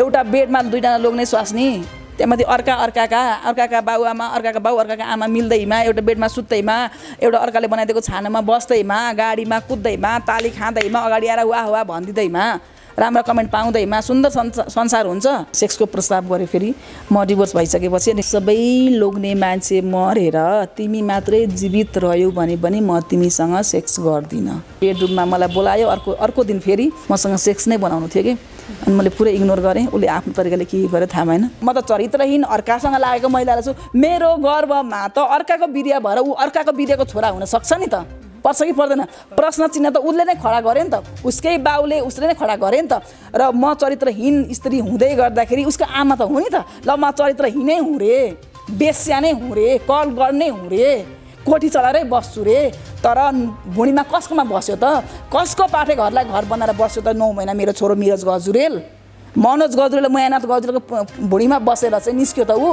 एउटा बेडमा दुईजना लोग्ने स्वास्नी त्यहाँमाथि अर्का अर्काका अर्काका बाबुआमा अर्काका बाउ अर्काका आमा मिल्दैमा एउटा बेडमा सुत्दैमा एउटा अर्काले बनाइदिएको छानामा बस्दैमा गाडीमा कुद्दैमा ताली खाँदैमा अगाडि आएर वाह वाह भनिदिँदैमा राम्रो कमेन्ट पाउँदैमा सुन्दर संसार हुन्छ सेक्सको प्रस्ताव गरेँ फेरि म डिभोर्स भइसकेपछि अनि सबै लोग्ने मान्छे मरेर तिमी मात्रै जीवित रह्यौ भने पनि म तिमीसँग सेक्स गर्दिनँ बेडरुममा मलाई बोलायो अर्को अर्को दिन फेरि मसँग सेक्स नै बनाउनु थियो कि अनि मैले पुरै इग्नोर गरेँ उसले आफ्नो तरिकाले के गरेँ थाहा भएन म त चरित्रहीन अर्कासँग लागेको महिलालाई छु मेरो गर्वमा त अर्काको बिरिया भएर ऊ अर्काको बिरियाको छोरा हुन सक्छ नि त पर्छ कि पर्दैन प्रश्न चिन्ह त उसले नै खडा गरेँ नि त उसकै बाउले उसले नै खडा गरेँ नि त र म चरित्रहीन स्त्री हुँदै गर्दाखेरि उसको आमा त हो नि त ल म चरित्रहीनै हुँ रे बेस्या नै हुँ रे कल गर्ने हुँ रे कोठी चलाएरै बस्छु रे तर भुँडीमा कसकोमा बस्यो त कसको पाठे घरलाई घर बनाएर बस्यो त नौ महिना मेरो छोरो मिरज गजुरेल मनोज गजुरेल मयानाथ गजुरेलको भुँडीमा बसेर चाहिँ निस्क्यो त ऊ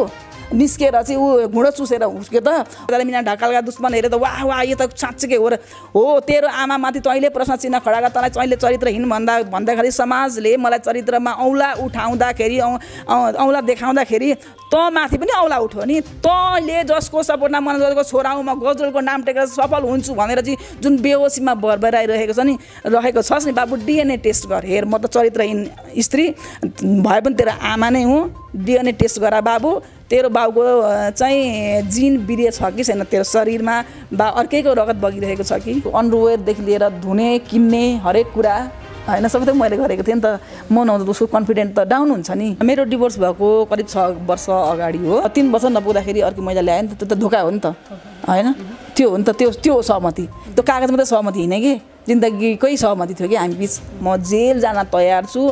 निस्केर चाहिँ ऊ घुँडो चुसेर हुस्क्यो त मिना ढकालका दुश्मन हेरेर त वाह वाह यो त साँच्चीकै हो र हो तेरो आमा आमामाथि तैँले प्रश्न चिन्ह खडा गर तँलाई तैँले चरित्रहीन भन्दा भन्दाखेरि समाजले मलाई चरित्रमा औँला उठाउँदाखेरि औँला देखाउँदाखेरि त माथि पनि औँला उठो नि तँले जसको सपोर्टमा मन जसको छोरा म गजलको नाम टेकेर सफल हुन्छु भनेर चाहिँ जुन बेहोसीमा आइरहेको छ नि रहेको छस् नि बाबु डिएनए टेस्ट गर हेर म त चरित्रहीन स्त्री भए पनि तेरो आमा नै हुँ डिएनए टेस्ट गर बाबु तेरो बाउको चाहिँ जिन बिरिया छ कि छैन तेरो शरीरमा बा अर्कैको रगत बगिरहेको छ कि अन्डरवेयरदेखि लिएर धुने किन्ने हरेक कुरा होइन सबै त मैले गरेको थिएँ नि त म नहुँदा उसको कन्फिडेन्ट त डाउन हुन्छ नि मेरो डिभोर्स भएको करिब छ वर्ष अगाडि हो तिन वर्ष नपुग्दाखेरि अर्को मैला ल्याएँ नि त त्यो त धोका हो नि त होइन त्यो हो नि त त्यो त्यो सहमति त्यो कागज मात्रै सहमति होइन कि जिन्दगीकै सहमति थियो कि हामी बिच म जेल जान तयार छु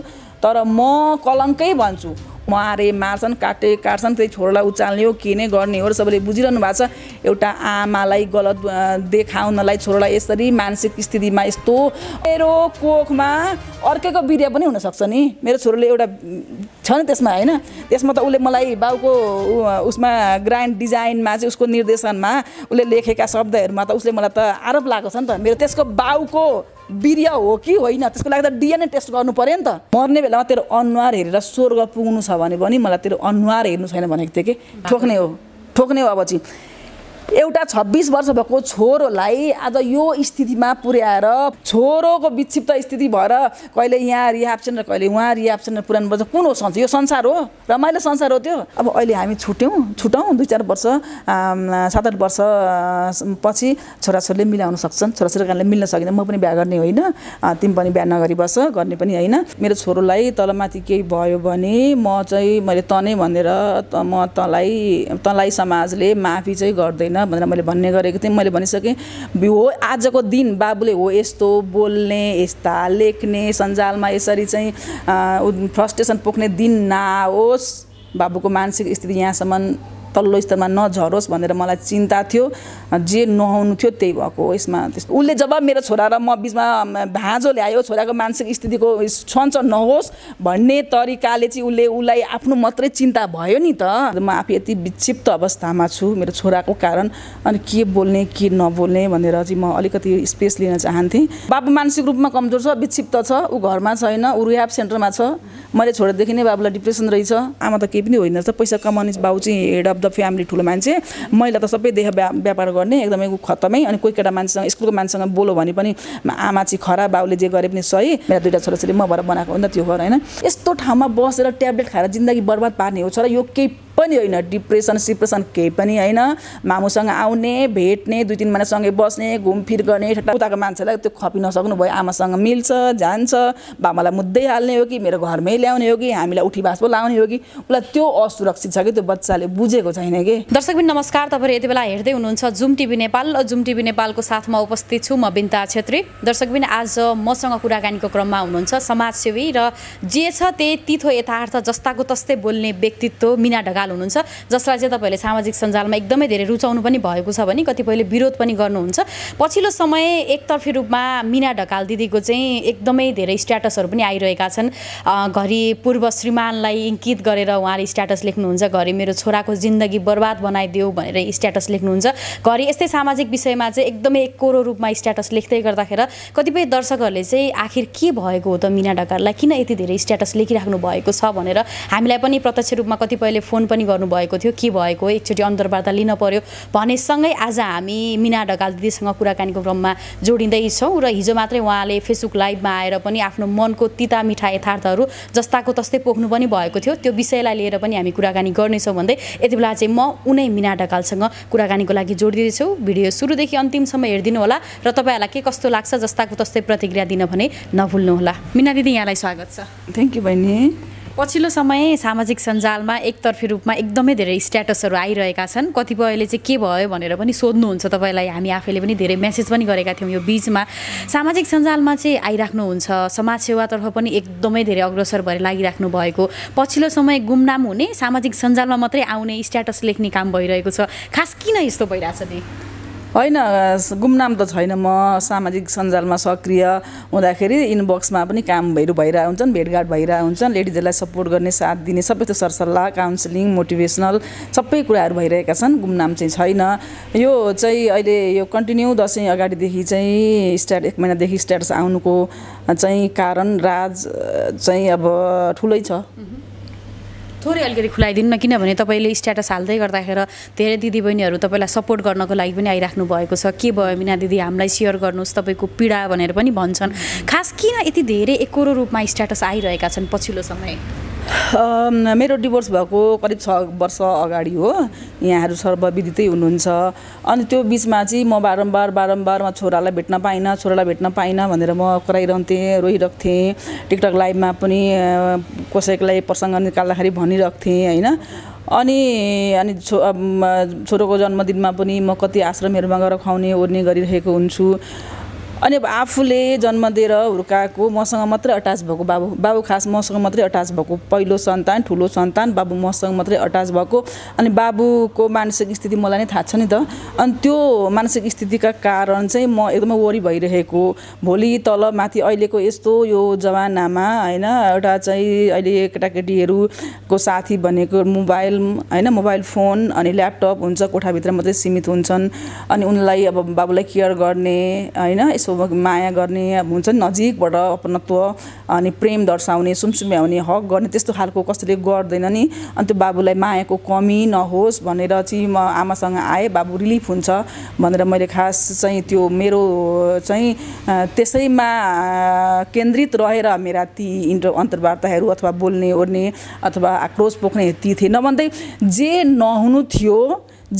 तर म कलङ्कै भन्छु मारे मार्छन् काटे काट्छन् त्यही छोरालाई उचाल्ने हो के नै गर्ने हो सबैले बुझिरहनु भएको छ एउटा आमालाई गलत देखाउनलाई छोरालाई यसरी मानसिक स्थितिमा यस्तो मेरो कोखमा अर्कैको बिर्या पनि हुनसक्छ नि मेरो छोरोले एउटा छ नि त्यसमा होइन त्यसमा त उसले मलाई बाउको उसमा ग्रान्ड डिजाइनमा चाहिँ उसको निर्देशनमा उसले लेखेका शब्दहरूमा त उसले मलाई त आरोप लागेको छ नि त मेरो त्यसको बाउको बिरिया हो कि होइन त्यसको लागि त डिएनए टेस्ट गर्नु पऱ्यो नि त मर्ने बेलामा तेरो अनुहार हेरेर स्वर्ग पुग्नु छ भने पनि मलाई तेरो अनुहार हेर्नु छैन भनेको थिएँ कि ठोक्ने हो ठोक्ने हो अब चाहिँ एउटा छब्बिस वर्ष भएको छोरोलाई आज यो स्थितिमा पुर्याएर छोरोको विक्षिप्त स्थिति भएर कहिले यहाँ रिहाप्सन र कहिले उहाँ रिहाप्सन पुरानो वर्ष कुन हो संसार यो संसार हो रमाइलो संसार हो त्यो अब अहिले हामी छुट्यौँ छुट्यौँ दुई चार वर्ष सात आठ वर्ष पछि छोराछोरीले मिलाउन सक्छन् छोराछोरी कारणले मिल्न सकिन म पनि बिहा गर्ने होइन तिमी पनि बिहा नगरी बस गर्ने पनि होइन मेरो छोरोलाई तलमाथि केही भयो भने म चाहिँ मैले तनै भनेर म तँलाई तँलाई समाजले माफी चाहिँ गर्दैन होइन भनेर मैले भन्ने गरेको थिएँ मैले भनिसकेँ हो आजको दिन बाबुले हो यस्तो बोल्ने यस्ता लेख्ने सञ्जालमा यसरी चाहिँ फ्रस्ट्रेसन पोख्ने दिन नआओस् बाबुको मानसिक स्थिति यहाँसम्म तल्लो स्तरमा नझरोस् भनेर मलाई चिन्ता थियो जे नहुनु थियो त्यही भएको हो यसमा त्यस्तो उसले जब मेरो छोरा र म बिचमा भाँजो ल्यायो छोराको मानसिक स्थितिको सञ्च नहोस् भन्ने तरिकाले चाहिँ उसले उसलाई आफ्नो मात्रै चिन्ता भयो नि त म आफै यति विक्षिप्त अवस्थामा छु मेरो छोराको कारण अनि के बोल्ने के नबोल्ने भनेर चाहिँ म अलिकति स्पेस लिन चाहन्थेँ बाबु मानसिक रूपमा कमजोर छ विक्षिप्त छ ऊ घरमा छैन ऊ रिहाब सेन्टरमा छ मैले छोरादेखि नै बाबुलाई डिप्रेसन रहेछ आमा त केही पनि होइन रहेछ पैसा कमाउने बाबु चाहिँ हेड अफ द फ्यामिली ठुलो मान्छे मैले त सबै देह व्यापार गर्ने एकदमै खत्तमै अनि कोही केटा मान्छेसँग स्कुलको मान्छेसँग बोलो भने पनि आमा चाहिँ खराब बाउले जे गरे पनि सही मेरा दुइटा छोराछोरी म भएर बनाएको हो नि त त्यो घर होइन यस्तो ठाउँमा बसेर ट्याब्लेट खाएर जिन्दगी बर्बाद पार्ने हो छ र यो केही पनि होइन डिप्रेसन सिप्रेसन केही पनि होइन मामुसँग आउने भेट्ने दुई तिन महिनासँगै बस्ने घुमफिर गर्ने उताको मान्छेलाई त्यो खपि नसक्नु भयो आमासँग मिल्छ जान्छ बाबालाई मुद्दै हाल्ने हो कि मेरो घरमै ल्याउने हो कि हामीलाई उठी बास पो लाउने हो कि उसलाई त्यो असुरक्षित छ कि त्यो बच्चाले बुझेको छैन कि दर्शकबिन नमस्कार तपाईँहरू यति बेला हेर्दै हुनुहुन्छ जुम टिभी नेपाल र जुम टिभी नेपालको साथमा उपस्थित छु म बिन्ता छेत्री दर्शकबिन आज मसँग कुराकानीको क्रममा हुनुहुन्छ समाजसेवी र जे छ त्यही तिथो यथार्थ जस्ताको तस्तै बोल्ने व्यक्तित्व मिना ढगा खनाल हुनुहुन्छ जसलाई चाहिँ तपाईँहरूले सामाजिक सञ्जालमा एकदमै धेरै रुचाउनु पनि भएको छ भने कतिपयले विरोध पनि गर्नुहुन्छ पछिल्लो समय एकतर्फी रूपमा मिना ढकाल दिदीको चाहिँ एकदमै धेरै स्ट्याटसहरू पनि आइरहेका छन् घरि पूर्व श्रीमानलाई इङ्कित गरेर उहाँले स्ट्याटस लेख्नुहुन्छ घरि मेरो छोराको जिन्दगी बर्बाद बनाइदियो भनेर स्ट्याटस लेख्नुहुन्छ घरि यस्तै सामाजिक विषयमा चाहिँ एकदमै एकरो रूपमा स्ट्याटस लेख्दै गर्दाखेरि कतिपय दर्शकहरूले चाहिँ आखिर के भएको हो त मिना ढकाललाई किन यति धेरै स्ट्याटस लेखिराख्नु भएको छ भनेर हामीलाई पनि प्रत्यक्ष रूपमा कतिपयले फोन पनि गर्नुभएको थियो के भएको एकचोटि अन्तर्वार्ता लिन पर्यो भनेसँगै आज हामी मिना ढकाल दिदीसँग कुराकानीको क्रममा जोडिँदैछौँ र हिजो मात्रै उहाँले फेसबुक लाइभमा आएर पनि आफ्नो मनको तिता मिठा यथार्थहरू जस्ताको तस्तै पोख्नु पनि भएको थियो त्यो विषयलाई लिएर पनि हामी कुराकानी गर्नेछौँ भन्दै यति बेला चाहिँ म उनै मिना ढकालसँग कुराकानीको लागि जोडिँदैछु भिडियो सुरुदेखि अन्तिमसम्म हेरिदिनु होला र तपाईँहरूलाई के कस्तो लाग्छ जस्ताको तस्तै प्रतिक्रिया दिन भने नभुल्नुहोला मिना दिदी यहाँलाई स्वागत छ थ्याङ्क यू बहिनी पछिल्लो समय सामाजिक सञ्जालमा एकतर्फी रूपमा एकदमै धेरै स्ट्याटसहरू आइरहेका छन् कतिपयले चाहिँ के भयो भनेर पनि सोध्नुहुन्छ तपाईँलाई हामी आफैले पनि धेरै मेसेज पनि गरेका थियौँ यो बिचमा सामाजिक सञ्जालमा चाहिँ आइराख्नुहुन्छ समाजसेवातर्फ पनि एकदमै धेरै अग्रसर भएर लागिराख्नु भएको पछिल्लो समय गुमनाम हुने सामाजिक सञ्जालमा मात्रै आउने स्ट्याटस लेख्ने काम भइरहेको छ खास किन यस्तो भइरहेछ नि होइन गुमनाम त छैन म सामाजिक सञ्जालमा सक्रिय हुँदाखेरि इनबक्समा पनि कामहरू भइरहेको हुन्छन् भेटघाट भइरहेको हुन्छन् लेडिजहरूलाई सपोर्ट गर्ने साथ दिने सबै त्यो सरसल्लाह काउन्सिलिङ मोटिभेसनल सबै कुराहरू भइरहेका छन् गुमनाम चाहिँ छैन यो चाहिँ अहिले यो कन्टिन्यू दसैँ अगाडिदेखि चाहिँ स्ट्याट एक महिनादेखि स्ट्याटस आउनुको चाहिँ कारण राज चाहिँ अब ठुलै छ थोरै अलिकति खुलाइदिनु न किनभने तपाईँले स्ट्याटस हाल्दै गर्दाखेरि धेरै दिदीबहिनीहरू तपाईँलाई सपोर्ट गर्नको लागि पनि आइराख्नु भएको छ के भयो मिना दिदी हामीलाई सेयर गर्नुहोस् तपाईँको पीडा भनेर पनि भन्छन् खास किन यति धेरै एकरो रूपमा स्ट्याटस आइरहेका छन् पछिल्लो समय मेरो डिभोर्स भएको करिब छ वर्ष अगाडि हो यहाँहरू सर्वविदितै हुनुहुन्छ अनि त्यो बिचमा चाहिँ म बारम्बार बारम्बार म छोरालाई भेट्न पाइनँ छोरालाई भेट्न पाइनँ भनेर म कराइरहन्थेँ रोइरहेको टिकटक लाइभमा पनि कसैलाई प्रसङ्ग निकाल्दाखेरि भनिरहेको होइन अनि अनि छो छोरोको जन्मदिनमा पनि म कति आश्रमहरूमा गएर खुवाउने ओर्ने गरिरहेको हुन्छु अनि अब आफूले जन्म दिएर हुर्काएको मसँग मात्रै अट्याच भएको बाबु बाबु खास मसँग मात्रै अट्याच भएको पहिलो सन्तान ठुलो सन्तान बाबु मसँग मात्रै अट्याच भएको अनि बाबुको मानसिक स्थिति मलाई नै थाहा छ नि त अनि त्यो मानसिक स्थितिका कारण चाहिँ म एकदमै वरि भइरहेको भोलि तल माथि अहिलेको यस्तो यो जमानामा होइन एउटा चाहिँ अहिले केटाकेटीहरूको साथी भनेको मोबाइल होइन मोबाइल फोन अनि ल्यापटप हुन्छ कोठाभित्र मात्रै सीमित हुन्छन् अनि उनलाई अब बाबुलाई केयर गर्ने होइन यसो माया गर्ने अब हुन्छ नि नजिकबाट अपनत्व अनि प्रेम दर्शाउने सुमसुम्याउने हक गर्ने त्यस्तो खालको कसैले गर्दैन नि अनि त्यो बाबुलाई मायाको कमी नहोस् भनेर चाहिँ म आमासँग आएँ बाबु रिलिफ हुन्छ भनेर मैले खास चाहिँ त्यो मेरो चाहिँ त्यसैमा केन्द्रित रहेर मेरा ती इन्टर अन्तर्वार्ताहरू अथवा बोल्ने ओर्ने अथवा आक्रोश पोख्ने ती थिए नभन्दै जे नहुनु थियो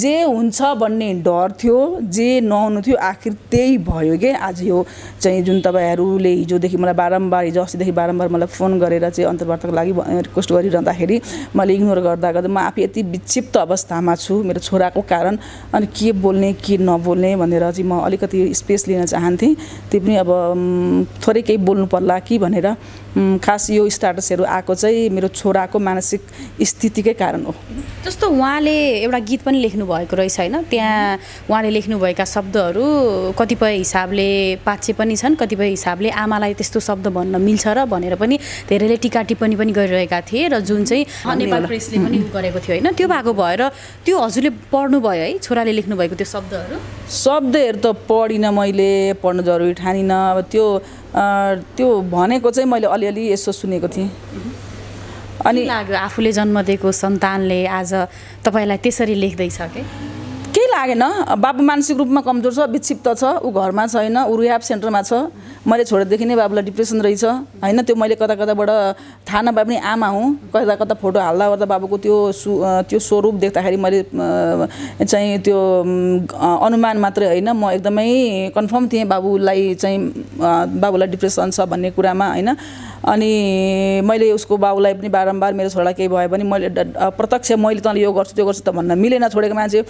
जे हुन्छ भन्ने डर थियो जे नहुनु थियो आखिर त्यही भयो के आज यो चाहिँ जुन तपाईँहरूले हिजोदेखि मलाई बारम्बार हिजो अस्तिदेखि बारम्बार मलाई फोन गरेर चाहिँ अन्तर्वार्ताको लागि रिक्वेस्ट गरिरहँदाखेरि मैले इग्नोर गर्दा गर्दा म आफै यति विक्षिप्त अवस्थामा छु मेरो छोराको कारण अनि के बोल्ने के नबोल्ने भनेर चाहिँ म अलिकति स्पेस लिन चाहन्थेँ त्यो पनि अब थोरै केही बोल्नु पर्ला कि भनेर खास यो स्टाटसहरू आएको चाहिँ मेरो छोराको मानसिक स्थितिकै कारण हो जस्तो उहाँले एउटा गीत पनि लेख्नु भएको रहेछ होइन त्यहाँ उहाँले लेख्नुभएका शब्दहरू कतिपय हिसाबले पाचे पनि छन् कतिपय हिसाबले आमालाई त्यस्तो शब्द भन्न मिल्छ र भनेर पनि धेरैले टिका टिप्पणी पनि गरिरहेका थिए र जुन चाहिँ नेपाल प्रेसले पनि गरेको थियो होइन त्यो भएको भएर त्यो हजुरले पढ्नुभयो है छोराले लेख्नुभएको त्यो शब्दहरू शब्दहरू त पढिनँ मैले पढ्न जरुरी ठानिनँ अब त्यो त्यो भनेको चाहिँ मैले अलिअलि यसो सुनेको थिएँ अनि लाग्यो आफूले जन्म दिएको सन्तानले आज तपाईँलाई त्यसरी लेख्दैछ कि लागेन बाबु मानसिक रूपमा कमजोर छ विक्षिप्त छ ऊ घरमा छैन ऊ रिहाब सेन्टरमा छ मैले छोडेदेखि नै बाबुलाई डिप्रेसन रहेछ होइन त्यो मैले कता कताबाट थाहा नभए पनि आमा हुँ कता कता फोटो हाल्दा ओर्दा बाबुको त्यो सु त्यो स्वरूप देख्दाखेरि मैले चाहिँ त्यो अनुमान मात्रै होइन म एकदमै कन्फर्म थिएँ बाबुलाई चाहिँ बाबुलाई डिप्रेसन छ भन्ने कुरामा होइन अनि मैले उसको बाबुलाई पनि बारम्बार मेरो छोरा केही भयो भने मैले प्रत्यक्ष मैले तँलाई यो गर्छु त्यो गर्छु त भन्न मिलेन छोडेको मान्छे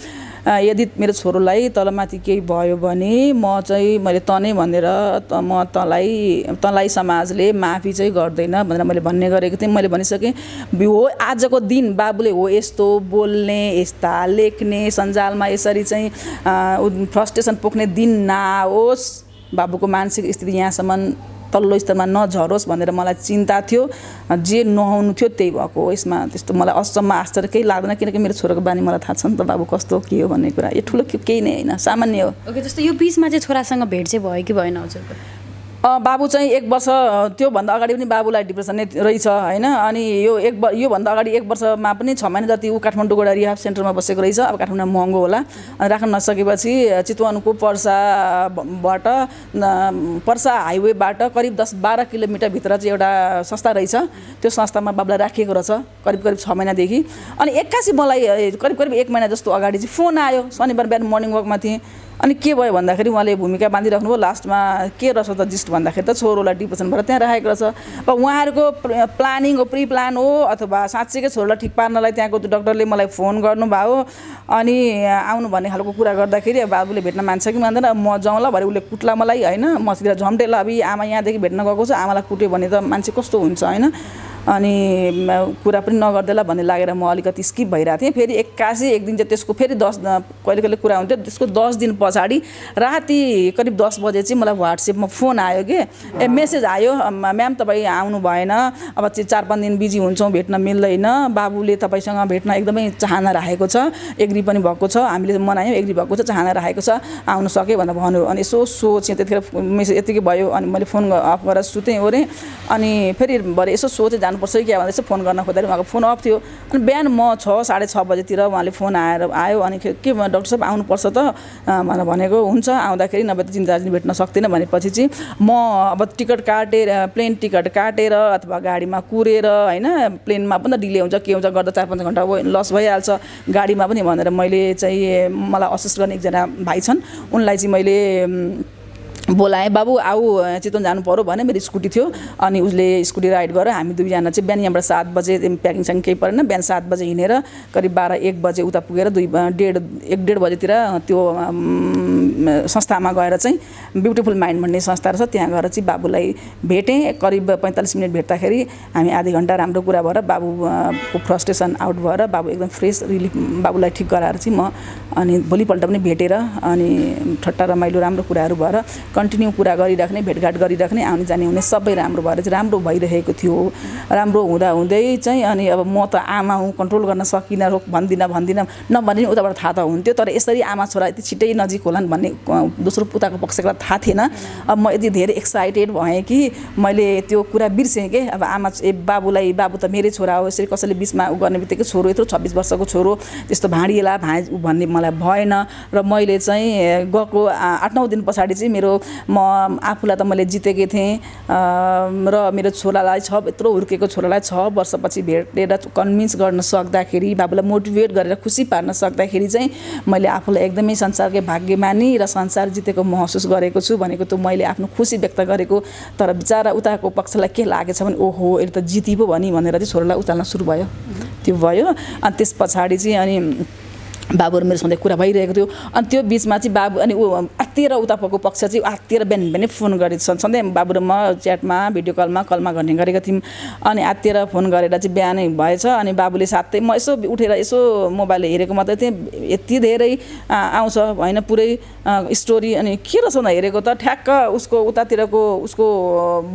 यदि मेरो छोरोलाई तलमाथि केही भयो भने म चाहिँ मैले तनै भनेर त म तँलाई तँलाई समाजले माफी चाहिँ गर्दैन भनेर मैले भन्ने गरेको थिएँ मैले भनिसकेँ हो आजको दिन बाबुले हो यस्तो बोल्ने यस्ता लेख्ने सञ्जालमा यसरी चाहिँ फ्रस्ट्रेसन पोख्ने दिन नआओस् बाबुको मानसिक स्थिति यहाँसम्म तल्लो स्तरमा नझरोस् भनेर मलाई चिन्ता थियो जे नहुनु थियो त्यही भएको हो यसमा त्यस्तो मलाई अचम्म आश्चर्य केही लाग्दैन किनकि मेरो छोराको बानी मलाई थाहा छ नि त बाबु कस्तो के हो भन्ने कुरा यो ठुलो केही नै होइन सामान्य हो जस्तो यो बिचमा चाहिँ छोरासँग भेट चाहिँ भयो कि भएन हजुरको बाबु चाहिँ एक वर्ष त्योभन्दा अगाडि पनि बाबुलाई डिप्रेसन नै रहेछ होइन अनि यो एक योभन्दा अगाडि एक वर्षमा पनि छ महिना जति ऊ काठमाडौँको एउटा रिहाब सेन्टरमा बसेको रहेछ अब काठमाडौँ महँगो होला अनि राख्न नसकेपछि चितवनको पर्साबाट पर्सा हाइवेबाट करिब दस बाह्र किलोमिटरभित्र चाहिँ एउटा संस्था रहेछ त्यो संस्थामा बाबुलाई राखिएको रहेछ करिब करिब छ महिनादेखि अनि एक्कासी मलाई करिब करिब एक महिना जस्तो अगाडि चाहिँ फोन आयो शनिबार बिहान मर्निङ वकमा थिएँ अनि के भयो भन्दाखेरि उहाँले भूमिका बाँधिराख्नु भयो लास्टमा के रहेछ त जिस्ट भन्दाखेरि त छोरोलाई डिप्रेसन भएर त्यहाँ राखेको रहेछ अब उहाँहरूको प्लानिङ हो प्रि प्लान हो अथवा साँच्चैकै छोरोलाई ठिक पार्नलाई त्यहाँको डक्टरले मलाई फोन गर्नुभयो अनि आउनु भन्ने खालको कुरा गर्दाखेरि अब बाबुले भेट्न मान्छ कि मान्दैन म जाउँला भरे उसले कुट्ला मलाई होइन मतिर झम्टेला अब आमा यहाँदेखि भेट्न गएको छ आमालाई कुट्यो भने त मान्छे कस्तो हुन्छ होइन अनि कुरा पनि नगर्दैला भन्ने लागेर म अलिकति स्किप भइरहेको थिएँ फेरि एक्कासी एक दिन चाहिँ त्यसको फेरि दस कहिले कहिले कुरा हुन्थ्यो त्यसको दस दिन पछाडि राति करिब दस बजे चाहिँ मलाई वाट्सएपमा फोन आयो कि ए मेसेज आयो म्याम तपाईँ आउनु भएन अब चार पाँच दिन बिजी हुन्छौँ भेट्न मिल्दैन बाबुले तपाईँसँग भेट्न एकदमै चाहना राखेको छ एग्री पनि भएको छ हामीले मनायौँ एग्री भएको छ चाहना राखेको छ आउनु सक्यो भनेर भन्यो अनि यसो सोचेँ त्यतिखेर मेसेज यतिकै भयो अनि मैले फोन अफ गरेर सुतेँ ओरेँ अनि फेरि भरे यसो सोचेँ जानु जानुपर्छ कि क्या भन्दा चाहिँ फोन गर्न खोज्दाखेरि उहाँको फोन अफ थियो अनि बिहान म छ साढे छ बजीतिर उहाँले फोन आएर आयो अनि के डक्टर साहब आउनुपर्छ त भनेर भनेको हुन्छ आउँदाखेरि नभए त तिन चार भेट्न सक्दिनँ भनेपछि चाहिँ म अब टिकट काटेर प्लेन टिकट काटेर अथवा गाडीमा कुरेर होइन प्लेनमा पनि त डिले हुन्छ के हुन्छ गर्दा चार पाँच घन्टा लस भइहाल्छ गाडीमा पनि भनेर मैले चाहिँ मलाई असिस्ट गर्ने एकजना भाइ छन् उनलाई चाहिँ मैले बोलाएँ बाबु आऊ चितवन जानु पऱ्यो भने मेरो स्कुटी थियो अनि उसले स्कुटी राइड गरेर हामी दुईजना चाहिँ बिहान यहाँबाट सात बजे प्याकिङ प्याकिङसँग केही परेन बिहान सात बजे हिँडेर करिब बाह्र एक बजे उता पुगेर दुई डेढ एक डेढ बजेतिर त्यो संस्थामा गएर चाहिँ ब्युटिफुल माइन्ड भन्ने संस्था रहेछ त्यहाँ गएर चाहिँ बाबुलाई भेटेँ करिब पैँतालिस मिनट भेट्दाखेरि हामी आधी घन्टा राम्रो कुरा भएर बाबुको फ्रस्ट्रेसन आउट भएर बाबु एकदम फ्रेस रिलिफ बाबुलाई ठिक गराएर चाहिँ म अनि भोलिपल्ट पनि भेटेर अनि ठट्टा रमाइलो राम्रो कुराहरू भएर कन्टिन्यू कुरा गरिराख्ने भेटघाट गरिराख्ने आउने जाने हुने सबै राम्रो भएर चाहिँ राम्रो भइरहेको थियो राम्रो हुँदा हुँदै चाहिँ अनि अब म त आमा हुँ कन्ट्रोल गर्न सकिनँ रोक भन्दिनँ भन्दिनँ नभने पनि उताबाट थाहा त हुन्थ्यो तर यसरी आमा छोरा यति छिट्टै नजिक होलान् भन्ने दोस्रो पुताको पक्षलाई थाहा थिएन अब म यति धेरै एक्साइटेड भएँ कि मैले त्यो कुरा बिर्सेँ कि अब आमा ए बाबुलाई बाबु त मेरै छोरा हो यसरी कसैले बिचमा ऊ गर्ने बित्तिकै छोरो यत्रो छब्बिस वर्षको छोरो त्यस्तो भाँडिएला भाँ भन्ने मलाई भएन र मैले चाहिँ गएको आठ नौ दिन पछाडि चाहिँ मेरो म आफूलाई त मैले जितेकै थिएँ र मेरो छोरालाई छ यत्रो हुर्केको छोरालाई छ वर्षपछि भेटेर कन्भिन्स गर्न सक्दाखेरि बाबुलाई मोटिभेट गरेर खुसी पार्न सक्दाखेरि चाहिँ मैले आफूलाई एकदमै संसारकै भाग्यमानी र संसार जितेको महसुस गरेको छु भनेको त मैले आफ्नो खुसी व्यक्त गरेको तर बिचरा उताको पक्षलाई के लागेछ भने ओहो यसले त जितिबो पो भनी भनेर चाहिँ छोरालाई उचाल्न सुरु भयो त्यो भयो अनि त्यस पछाडि चाहिँ अनि बाबुहरू मेरो सधैँ कुरा भइरहेको थियो अनि त्यो बिचमा चाहिँ बाबु अनि ऊ आत्तिर उतापको पक्ष चाहिँ आत्तिर बिहान बिहानै फोन छन् सधैँ बाबु र म च्याटमा भिडियो कलमा कलमा गर्ने गरेको थियौँ अनि आत्तिर फोन गरेर चाहिँ बिहानै भएछ अनि बाबुले साथै म यसो उठेर यसो मोबाइल हेरेको मात्रै थिएँ यति धेरै आउँछ होइन पुरै स्टोरी अनि के रहेछ भन्दा हेरेको त ठ्याक्क उसको उतातिरको उसको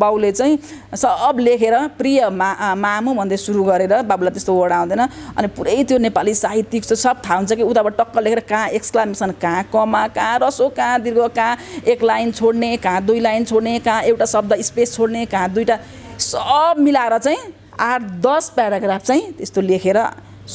बाउले चाहिँ सब लेखेर प्रिय मा मामु भन्दै सुरु गरेर बाबुलाई त्यस्तो वर्ड आउँदैन अनि पुरै त्यो नेपाली साहित्यिक सब थाहा हुन्छ कि उताबाट टक्क लेखेर कहाँ एक्सक्लामेसन कहाँ कमा कहाँ रसो कहाँ दीर्घ कहाँ एक लाइन छोड्ने कहाँ दुई लाइन छोड्ने कहाँ एउटा शब्द स्पेस छोड्ने कहाँ दुईवटा सब मिलाएर चाहिँ आठ दस प्याराग्राफ चाहिँ त्यस्तो लेखेर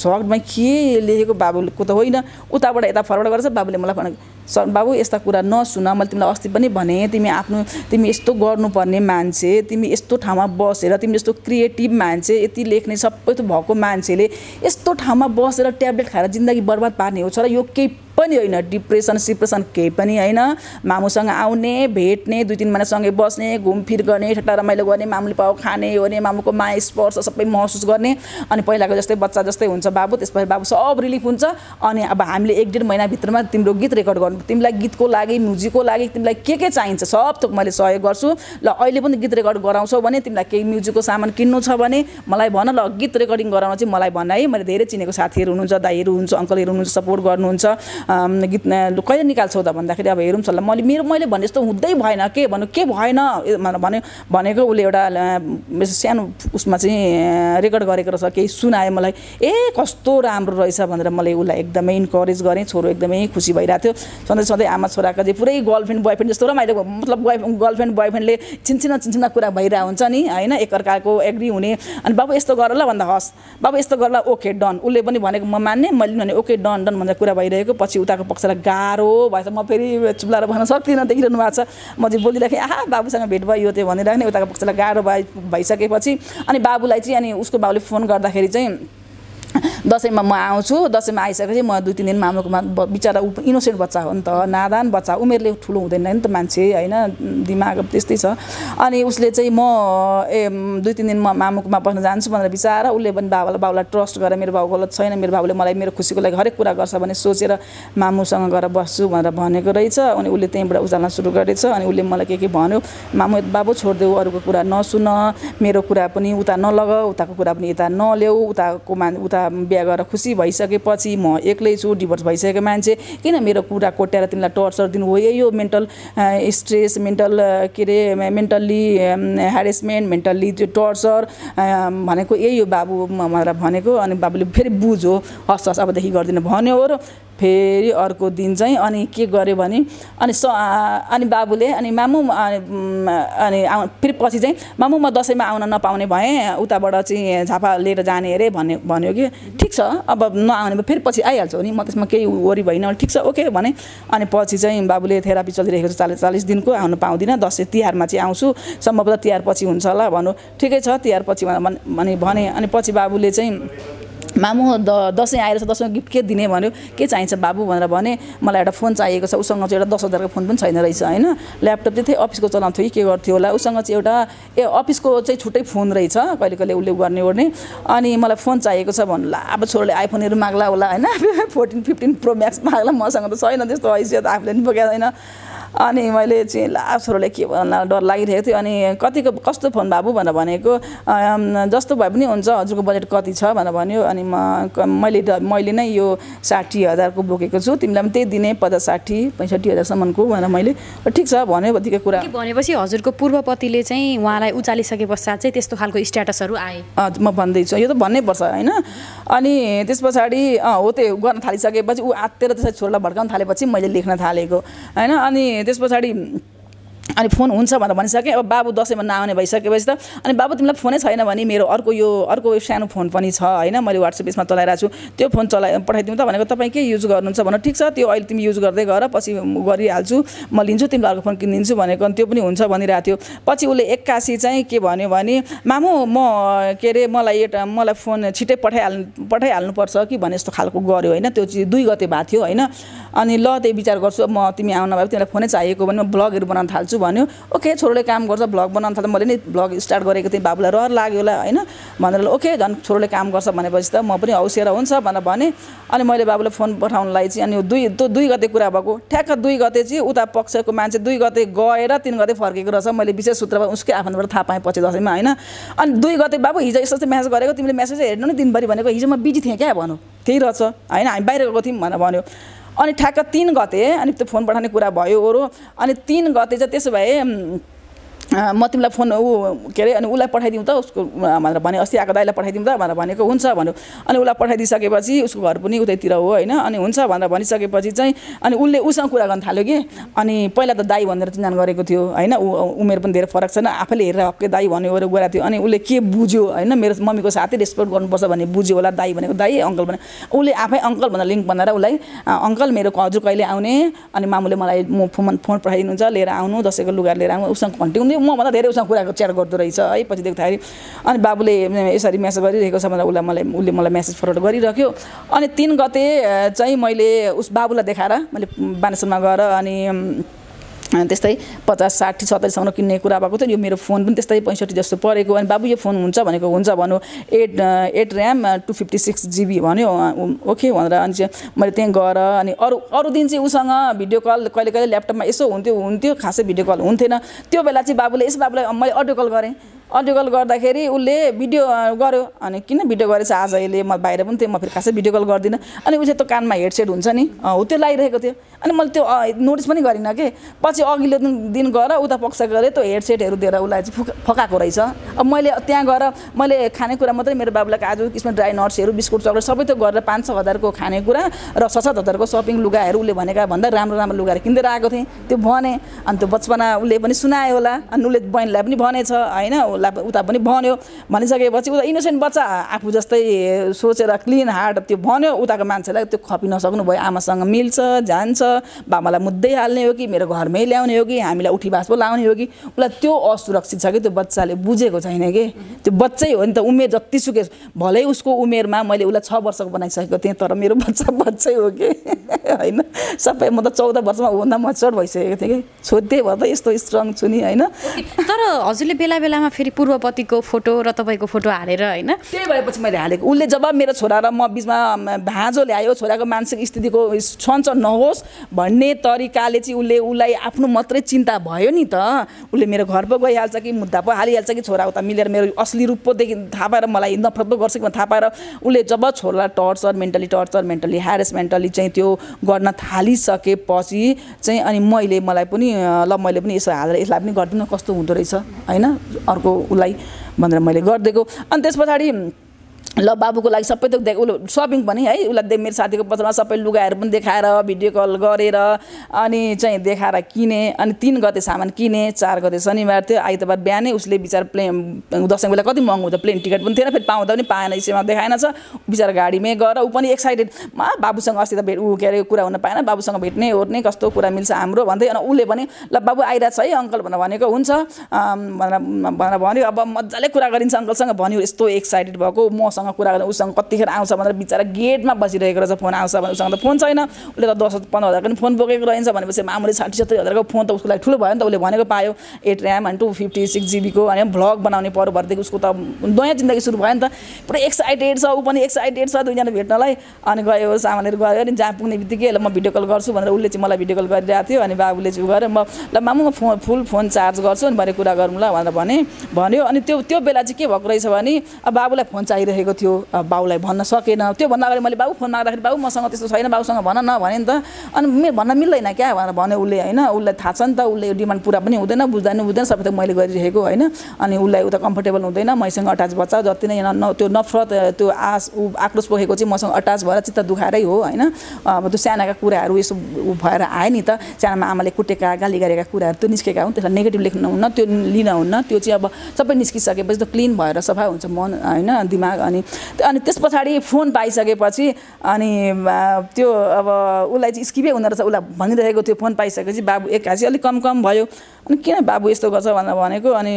सकमा के लेखेको बाबुको त होइन उताबाट यता फरवर्ड गर्छ बाबुले मलाई भने सर बाबु यस्ता कुरा नसुन मैले तिमीलाई अस्ति पनि भने तिमी आफ्नो तिमी यस्तो गर्नुपर्ने मान्छे तिमी यस्तो ठाउँमा बसेर तिमी यस्तो क्रिएटिभ मान्छे यति लेख्ने सबै भएको मान्छेले यस्तो ठाउँमा बसेर ट्याब्लेट खाएर जिन्दगी बर्बाद पार्ने हो छ र यो केही पनि होइन डिप्रेसन सिप्रेसन केही पनि होइन मामुसँग आउने भेट्ने दुई तिन महिनासँगै बस्ने घुमफिर गर्ने ठट्टा रमाइलो गर्ने मामुले पाउ खाने हो भने मामुको माया स्पर्श सबै महसुस गर्ने अनि पहिलाको जस्तै बच्चा जस्तै हुन्छ बाबु त्यसपछि बाबु सब रिलिफ हुन्छ अनि अब हामीले एक डेढ महिनाभित्रमा तिम्रो गीत रेकर्ड गर्नु तिमीलाई गीतको लागि म्युजिकको लागि तिमीलाई के के चाहिन्छ सब थोक मैले सहयोग गर्छु ल अहिले पनि गीत रेकर्ड गराउँछौ भने तिमीलाई केही म्युजिकको सामान किन्नु छ भने मलाई भन ल गीत रेकर्डिङ गराउन चाहिँ मलाई भन है मैले धेरै चिनेको साथीहरू हुनुहुन्छ दाईहरू हुन्छ अङ्कलहरू हुनुहुन्छ सपोर्ट गर्नुहुन्छ गीत कहिले निकाल्छौ त भन्दाखेरि अब हेरौँ सल्लाह मैले मेरो मैले भने जस्तो हुँदै भएन के भन्नु के भएन भने भनेको उसले एउटा सानो उसमा चाहिँ रेकर्ड गरेको रहेछ केही सुनायो मलाई ए कस्तो राम्रो रहेछ भनेर मैले उसलाई एकदमै इन्करेज गरेँ छोरो एकदमै खुसी भइरहेको थियो सधैँ सधैँ आमा छोराको चाहिँ पुरै गर्लफ्रेन्ड बोयफ्रेन्ड जस्तो रमाइलो मतलब बोय गर्लफ्रेन्ड बोयफ्रेन्डले छिनछिना छिनछिना कुरा भइरहेको हुन्छ नि होइन एकअर्काको एग्री हुने अनि बाबु यस्तो गर ल भन्दा हस् बाबु यस्तो गर ल ओके डन उसले पनि भनेको म मान्ने मैले भने ओके डन डन भनेर कुरा भइरहेको पछि पछि उताको पक्षलाई गाह्रो भएछ म फेरि चुप्लाएर भन्न सक्दिनँ देखिरहनु भएको छ म चाहिँ बोलिराखेँ आहा बाबुसँग भेट भयो यो त्यो भनिराख्ने उताको पक्षलाई गाह्रो भए भइसकेपछि अनि बाबुलाई चाहिँ अनि उसको बाबुले फोन गर्दाखेरि चाहिँ दसैँमा म आउँछु दसैँमा आइसकेपछि म दुई तिन दिन हाम्रो बिचरा ऊ इनोसेन्ट बच्चा हो नि त नादान बच्चा उमेरले ठुलो हुँदैन नि त मान्छे होइन दिमाग त्यस्तै छ अनि उसले चाहिँ म ए दुई तिन दिन म मामुकोमा बस्न जान्छु भनेर बिचार उसले पनि बाबालाई बाबुलाई ट्रस्ट गरेर मेरो बाबु गलत छैन मेरो बाबुले मलाई मेरो खुसीको लागि हरेक कुरा गर्छ भने सोचेर मामुसँग गएर बस्छु भनेर भनेको रहेछ अनि उसले त्यहीँबाट उजाल्न सुरु गरेछ अनि उसले मलाई के के भन्यो मामु बाबु छोडिदेऊ अरूको कुरा नसुन मेरो कुरा पनि उता नलग उताको कुरा पनि यता नल्याऊ उताको मान उता बिहा गरेर खुसी भइसकेपछि म एक्लै छु डिभोर्स भइसकेको मान्छे किन मेरो कुरा कोट्याएर तिमीलाई टर्चर दिनु हो यही हो मेन्टल स्ट्रेस मेन्टल के अरे मेन्टल्ली हेरेसमेन्ट मेन्टल्ली त्यो टर्चर भनेको यही हो बाबु मलाई भनेको अनि बाबुले फेरि बुझ हो हस् हस् अबदेखि गरिदिनु भन्यो हो र फेरि अर्को दिन चाहिँ अनि के गर्यो भने अनि स अनि बाबुले अनि मामु अनि फेरि पछि चाहिँ मामु म दसैँमा आउन नपाउने भएँ उताबाट चाहिँ झापा लिएर जाने अरे भन्यो भन्यो कि ठिक छ अब नआउने फेरि पछि आइहाल्छु नि म त्यसमा केही वरि भइनँ ठिक छ ओके भने अनि पछि चाहिँ बाबुले थेरापी चलिरहेको छ चालिस चालिस दिनको आउनु पाउँदिनँ दसैँ तिहारमा चाहिँ आउँछु सम्भवतः तिहार पछि हुन्छ होला भन्नु ठिकै छ तिहार पछि भने भने अनि पछि बाबुले चाहिँ मामु द दसैँ आएर छ दसैँमा गिफ्ट के दिने भन्यो के चाहिन्छ बाबु भनेर भने मलाई एउटा फोन चाहिएको छ उसँग चाहिँ एउटा दस हजारको फोन पनि छैन रहेछ होइन ल्यापटप चाहिँ थिएँ अफिसको चलाउँथ्यो कि के गर्थ्यो होला उसँग चाहिँ एउटा ए अफिसको चाहिँ छुट्टै फोन रहेछ कहिले कहिले उसले गर्ने ओर्ने अनि मलाई फोन चाहिएको छ भन्नु अब छोरोले आइफोनहरू माग्ला होला होइन फोर्टिन फिफ्टिन प्रो म्याक्स माग्ला मसँग त छैन त्यस्तो हैसियत आफूले पनि बोकेको छैन अनि मैले चाहिँ ला छोरोले के भन्नु डर लागिरहेको थियो अनि कतिको कस्तो फोन बाबु भनेर भनेको जस्तो भए पनि हुन्छ हजुरको बजेट कति छ भनेर भन्यो अनि म मैले मैले नै यो साठी हजारको बोकेको छु तिमीलाई पनि त्यही दिने पचास साठी पैँसठी हजारसम्मको भनेर मैले ठिक छ भन्यो भतिको कुरा भनेपछि हजुरको पूर्वपतिले चाहिँ उहाँलाई उचालिसके पश्चात चाहिँ त्यस्तो खालको स्ट्याटसहरू आए म भन्दैछु यो त भन्नैपर्छ होइन अनि त्यस पछाडि हो त्यो गर्न थालिसकेपछि ऊ आत्तेर त्यसरी छोरालाई भड्काउन थालेपछि मैले लेख्न थालेको होइन अनि त्यस त्यसपछाडि अनि फोन हुन्छ भनेर भनिसकेँ अब बाबु दसैँमा नआउने भइसकेपछि त अनि बाबु तिमीलाई फोनै छैन भने मेरो अर्को यो अर्को सानो फोन पनि छ होइन मैले वाट्सएप यसमा चलाइरहेको छु त्यो फोन चला पठाइदिउँ त भनेको तपाईँ के युज गर्नुहुन्छ भनेर ठिक छ त्यो अहिले तिमी युज गर्दै गर पछि गरिहाल्छु म लिन्छु तिमीलाई अर्को फोन किनिदिन्छु भनेको त्यो पनि हुन्छ भनिरहेको थियो पछि उसले एक्कासी चाहिँ के भन्यो भने मामु म के अरे मलाई एउटा मलाई फोन छिटै पठाइहाल्नु पठाइहाल्नुपर्छ कि भने यस्तो खालको गऱ्यो होइन त्यो चाहिँ दुई गते भएको थियो होइन अनि ल त्यही विचार गर्छु म तिमी आउन भए तिमीलाई फोनै चाहिएको भने म ब्लगहरू बनाउन थाल्छु भन्यो ओके छोरोले काम गर्छ भ्लग बनाउनु थाल्दा मैले नि भ्लग स्टार्ट गरेको थिएँ बाबुलाई रहर लाग्यो होला होइन भनेर ओके झन् छोरोले काम गर्छ भनेपछि त म पनि हौसिएर हुन्छ भनेर भने अनि मैले बाबुलाई फोन पठाउनुलाई चाहिँ अनि दुई त्यो दुई गते कुरा भएको ठ्याक्क दुई गते चाहिँ उता पक्षको मान्छे दुई गते गएर तिन गते फर्केको रहेछ मैले विशेष सूत्रमा उसकै आफ्नोबाट थाहा पाएँ पछि दसैँमा होइन अनि दुई गते बाबु हिजो यस्तो चाहिँ म्यासेज गरेको तिमीले म्यासेज हेर्नु नि दिनभरि भनेको हिजो म बिजी थिएँ क्या भनौँ त्यही रहेछ होइन हामी बाहिर गएको थियौँ भनेर भन्यो अनि ठ्याक्क तिन गते अनि त्यो फोन पठाउने कुरा भयो ओरो अनि तिन गते चाहिँ त्यसो भए म तिमीलाई फोन ऊ के अरे अनि उसलाई पठाइदिउँ त उसको भनेर भने अस्ति आएको दाइलाई पठाइदिउँ त भनेर भनेको हुन्छ भन्यो अनि उसलाई पठाइदिइसकेपछि उसको घर पनि उतैतिर हो होइन अनि हुन्छ भनेर भनिसकेपछि चाहिँ अनि उसले उसँग कुरा गर्न थाल्यो कि अनि पहिला त दाई भनेर चिन्हान गरेको थियो होइन उमेर पनि धेरै फरक छैन आफैले हेरेर हक्कै दाई भन्यो अरू गएको थियो अनि उसले के बुझ्यो होइन मेरो मम्मीको साथै रेस्पेक्ट गर्नुपर्छ भन्ने बुझ्यो होला दाई भनेको दाई अङ्कल भने उसले आफै अङ्कल भनेर लिङ्क बनाएर उसलाई अङ्कल मेरो हजुर कहिले आउने अनि मामुले मलाई म फोन फोन पठाइदिनुहुन्छ लिएर आउनु दसैँको लुगा लिएर आउनु उसँग घन्टी मभन्दा धेरै उसँग कुराको च्याट गर्दो रहेछ है पछि देख्दाखेरि अनि बाबुले यसरी म्यासेज गरिरहेको छ मलाई उसलाई मलाई उसले मलाई म्यासेज फरवर्ड गरिरह्यो अनि तिन गते चाहिँ मैले उस बाबुलाई देखाएर मैले बानेश्वरमा गएर अनि त्यस्तै पचास साठी सत्तरीसम्म किन्ने कुरा भएको थियो यो मेरो फोन पनि त्यस्तै पैँसठी जस्तो परेको अनि बाबु यो फोन हुन्छ भनेको हुन्छ भन्नु eight eight RAM two fifty six GB भन्यो ओके भनेर अनि चाहिँ मैले त्यहाँ गएर अनि अरू अरू दिन चाहिँ उसँग भिडियो कल कहिले कहिले ल्यापटपमा यसो हुन्थ्यो हुन्थ्यो खासै भिडियो कल हुन्थेन त्यो बेला चाहिँ बाबुले यसो बाबुलाई मैले अडियो कल गरेँ अडियो कल गर्दाखेरि उसले भिडियो गर्यो अनि किन भिडियो गरेछ आज यसले म बाहिर पनि थिएँ म फेरि खासै भिडियो कल गर्दिनँ अनि उसले त्यो कानमा हेडसेट हुन्छ नि हो त्यो लगाइरहेको थियो अनि मैले त्यो नोटिस पनि गरिनँ कि पछि अघिल्लो दिन गएर उता पक्ष गरेँ त्यो हेडसेटहरू दिएर उसलाई चाहिँ फकाएको रहेछ अब मैले त्यहाँ गएर मैले खानेकुरा मात्रै मेरो बाबुलाई आज किसम ड्राई नट्सहरू बिस्कुट चक्लेट सबै त्यो गरेर पाँच छ हजारको खानेकुरा र छ सात हजारको सपिङ लुगाहरू उसले भनेका भन्दा राम्रो राम्रो लुगाहरू किन्दै आएको थिएँ त्यो भने अनि त्यो बचपना उसले पनि सुनायो होला अनि उसले बहिनीलाई पनि भनेछ होइन उसलाई उता पनि भन्यो भनिसकेपछि उता इनोसेन्ट बच्चा आफू जस्तै सोचेर क्लिन हार्ट त्यो भन्यो उताको मान्छेलाई त्यो खपिनसक्नु भयो आमासँग मिल्छ जान्छ बाबालाई मुद्दै हाल्ने हो कि मेरो घरमै ल्याउने हो कि हामीलाई उठी बास पो लाउने हो कि उसलाई त्यो असुरक्षित छ कि त्यो बच्चाले बुझेको छैन कि त्यो बच्चै हो नि त उमेर जति सुके भलै उसको उमेरमा मैले उसलाई छ वर्षको बनाइसकेको थिएँ तर मेरो बच्चा बच्चै हो कि होइन सबै म त चौध वर्षमा हुँदा मचोर भइसकेको थिएँ कि छोध्दै भयो त यस्तो स्ट्रङ छु नि होइन तर हजुरले बेला बेलामा फेरि पूर्वपतिको फोटो र तपाईँको फोटो हालेर होइन त्यही भएपछि मैले हालेको उसले जब मेरो छोरा र म बिचमा भाँजो ल्यायो छोराको मानसिक स्थितिको सञ्च नहोस् भन्ने तरिकाले चाहिँ उसले उसलाई आफ्नो मात्रै चिन्ता भयो नि त उसले मेरो घर पो गइहाल्छ कि मुद्दा पो हालिहाल्छ कि छोरा उता मिलेर मेरो असली रूप पोदेखि थाहा पाएर मलाई नफरत पो गर्छ कि थाहा पाएर उसले जब छोरालाई torture mentally torture mentally harassmently चाहिँ त्यो गर्न थालिसकेपछि चाहिँ अनि मैले मलाई पनि ल मैले पनि यसो हालेर यसलाई पनि गरिदिनु कस्तो हुँदो रहेछ होइन अर्को उसलाई भनेर मैले गरिदिएको अनि त्यस पछाडि ल बाबुको लागि सबै थोक देख उसले सपिङ पनि है उसलाई दे मेरो साथीको पछाडिमा सबै लुगाहरू पनि देखाएर भिडियो कल गरेर अनि चाहिँ देखाएर किने अनि तिन गते सामान किने चार गते शनिबार थियो आइतबार बिहानै उसले बिचरा प्लेन दसैँ बेला कति महँगो हुन्छ प्लेन टिकट पनि थिएन फेरि पाउँदा पनि पाएन इसेमा छ बिचरा गाडीमै गएर ऊ पनि एक्साइटेड मा बाबुसँग अस्ति त भेट ऊ के अरे कुरा हुन पाएन बाबुसँग भेट्ने ओर्ने कस्तो कुरा मिल्छ हाम्रो भन्दै अनि उसले पनि ल बाबु आइरहेको छ है अङ्कल भनेर भनेको हुन्छ भनेर भनेर भन्यो अब मजाले कुरा गरिन्छ अङ्कलसँग भन्यो यस्तो एक्साइटेड भएको मसँग कुरा गर्दा उसँग कतिखेर आउँछ भनेर बिचरा गेटमा बसिरहेको रहेछ फोन आउँछ भने उसँग त फोन छैन उसले त दस पन्ध्र हजारको पनि फोन बोकेको रहेछ भनेपछि मामुले साठी सत्तरी हजारको फोन त उसको लागि ठुलो भयो नि त उसले भनेको पायो एट ऱ्याम अनि टू फिफ्टी सिक्स जिबीको होइन भ्लग बनाउने पर्यो भनेदेखि उसको त नयाँ जिन्दगी सुरु भयो नि त पुरै एक्साइटेड छ ऊ पनि एक्साइटेड छ दुईजना भेट्नलाई अनि गयो सामानहरू गयो अनि जहाँ पुग्ने बित्तिकै ल म भिडियो कल गर्छु भनेर उसले चाहिँ मलाई भिडियो कल गरिरहेको थियो अनि बाबुले चाहिँ गरेर म ल मामु म फोन फुल फोन चार्ज गर्छु अनि भरे कुरा गरौँ ल भनेर भने भन्यो अनि त्यो त्यो बेला चाहिँ के भएको रहेछ भने अब बाबुलाई फोन चाहिरहेको थियो थियो बाउलाई भन्न सकेन त्योभन्दा अगाडि मैले बाबु फोन माग्दाखेरि बाबु मसँग त्यस्तो छैन बाबुसँग भन न भने नि त अनि मे भन्न मिल्दैन क्या भनेर भन्यो उसले होइन उसलाई थाहा छ नि त उसले यो डिमान्ड पुरा पनि हुँदैन बुझ्दैन बुझ्दैन सबै त मैले गरिरहेको होइन अनि उसलाई उता कम्फर्टेबल हुँदैन मैसँग अट्याच बच्चा जति नै न त्यो नफरत त्यो आस ऊ आक्रोश पोखेको चाहिँ मसँग अट्याच भएर चित्त दुखाएरै हो होइन अब त्यो सानाका कुराहरू यसो भएर आयो नि त सानामा आमाले कुटेका गाली गरेका कुराहरू त्यो निस्केका हुन् त्यसलाई नेगेटिभ हुन्न त्यो लिन हुन्न त्यो चाहिँ अब सबै निस्किसकेपछि त क्लिन भएर सफा हुन्छ मन होइन दिमाग अनि अनि त्यस पछाडि फोन पाइसकेपछि अनि त्यो अब उसलाई चाहिँ स्किपै हुँदो रहेछ उसलाई भनिरहेको थियो फोन पाइसकेपछि बाबु एक्कासी अलिक कम कम भयो अनि किन बाबु यस्तो गर्छ भनेर भनेको अनि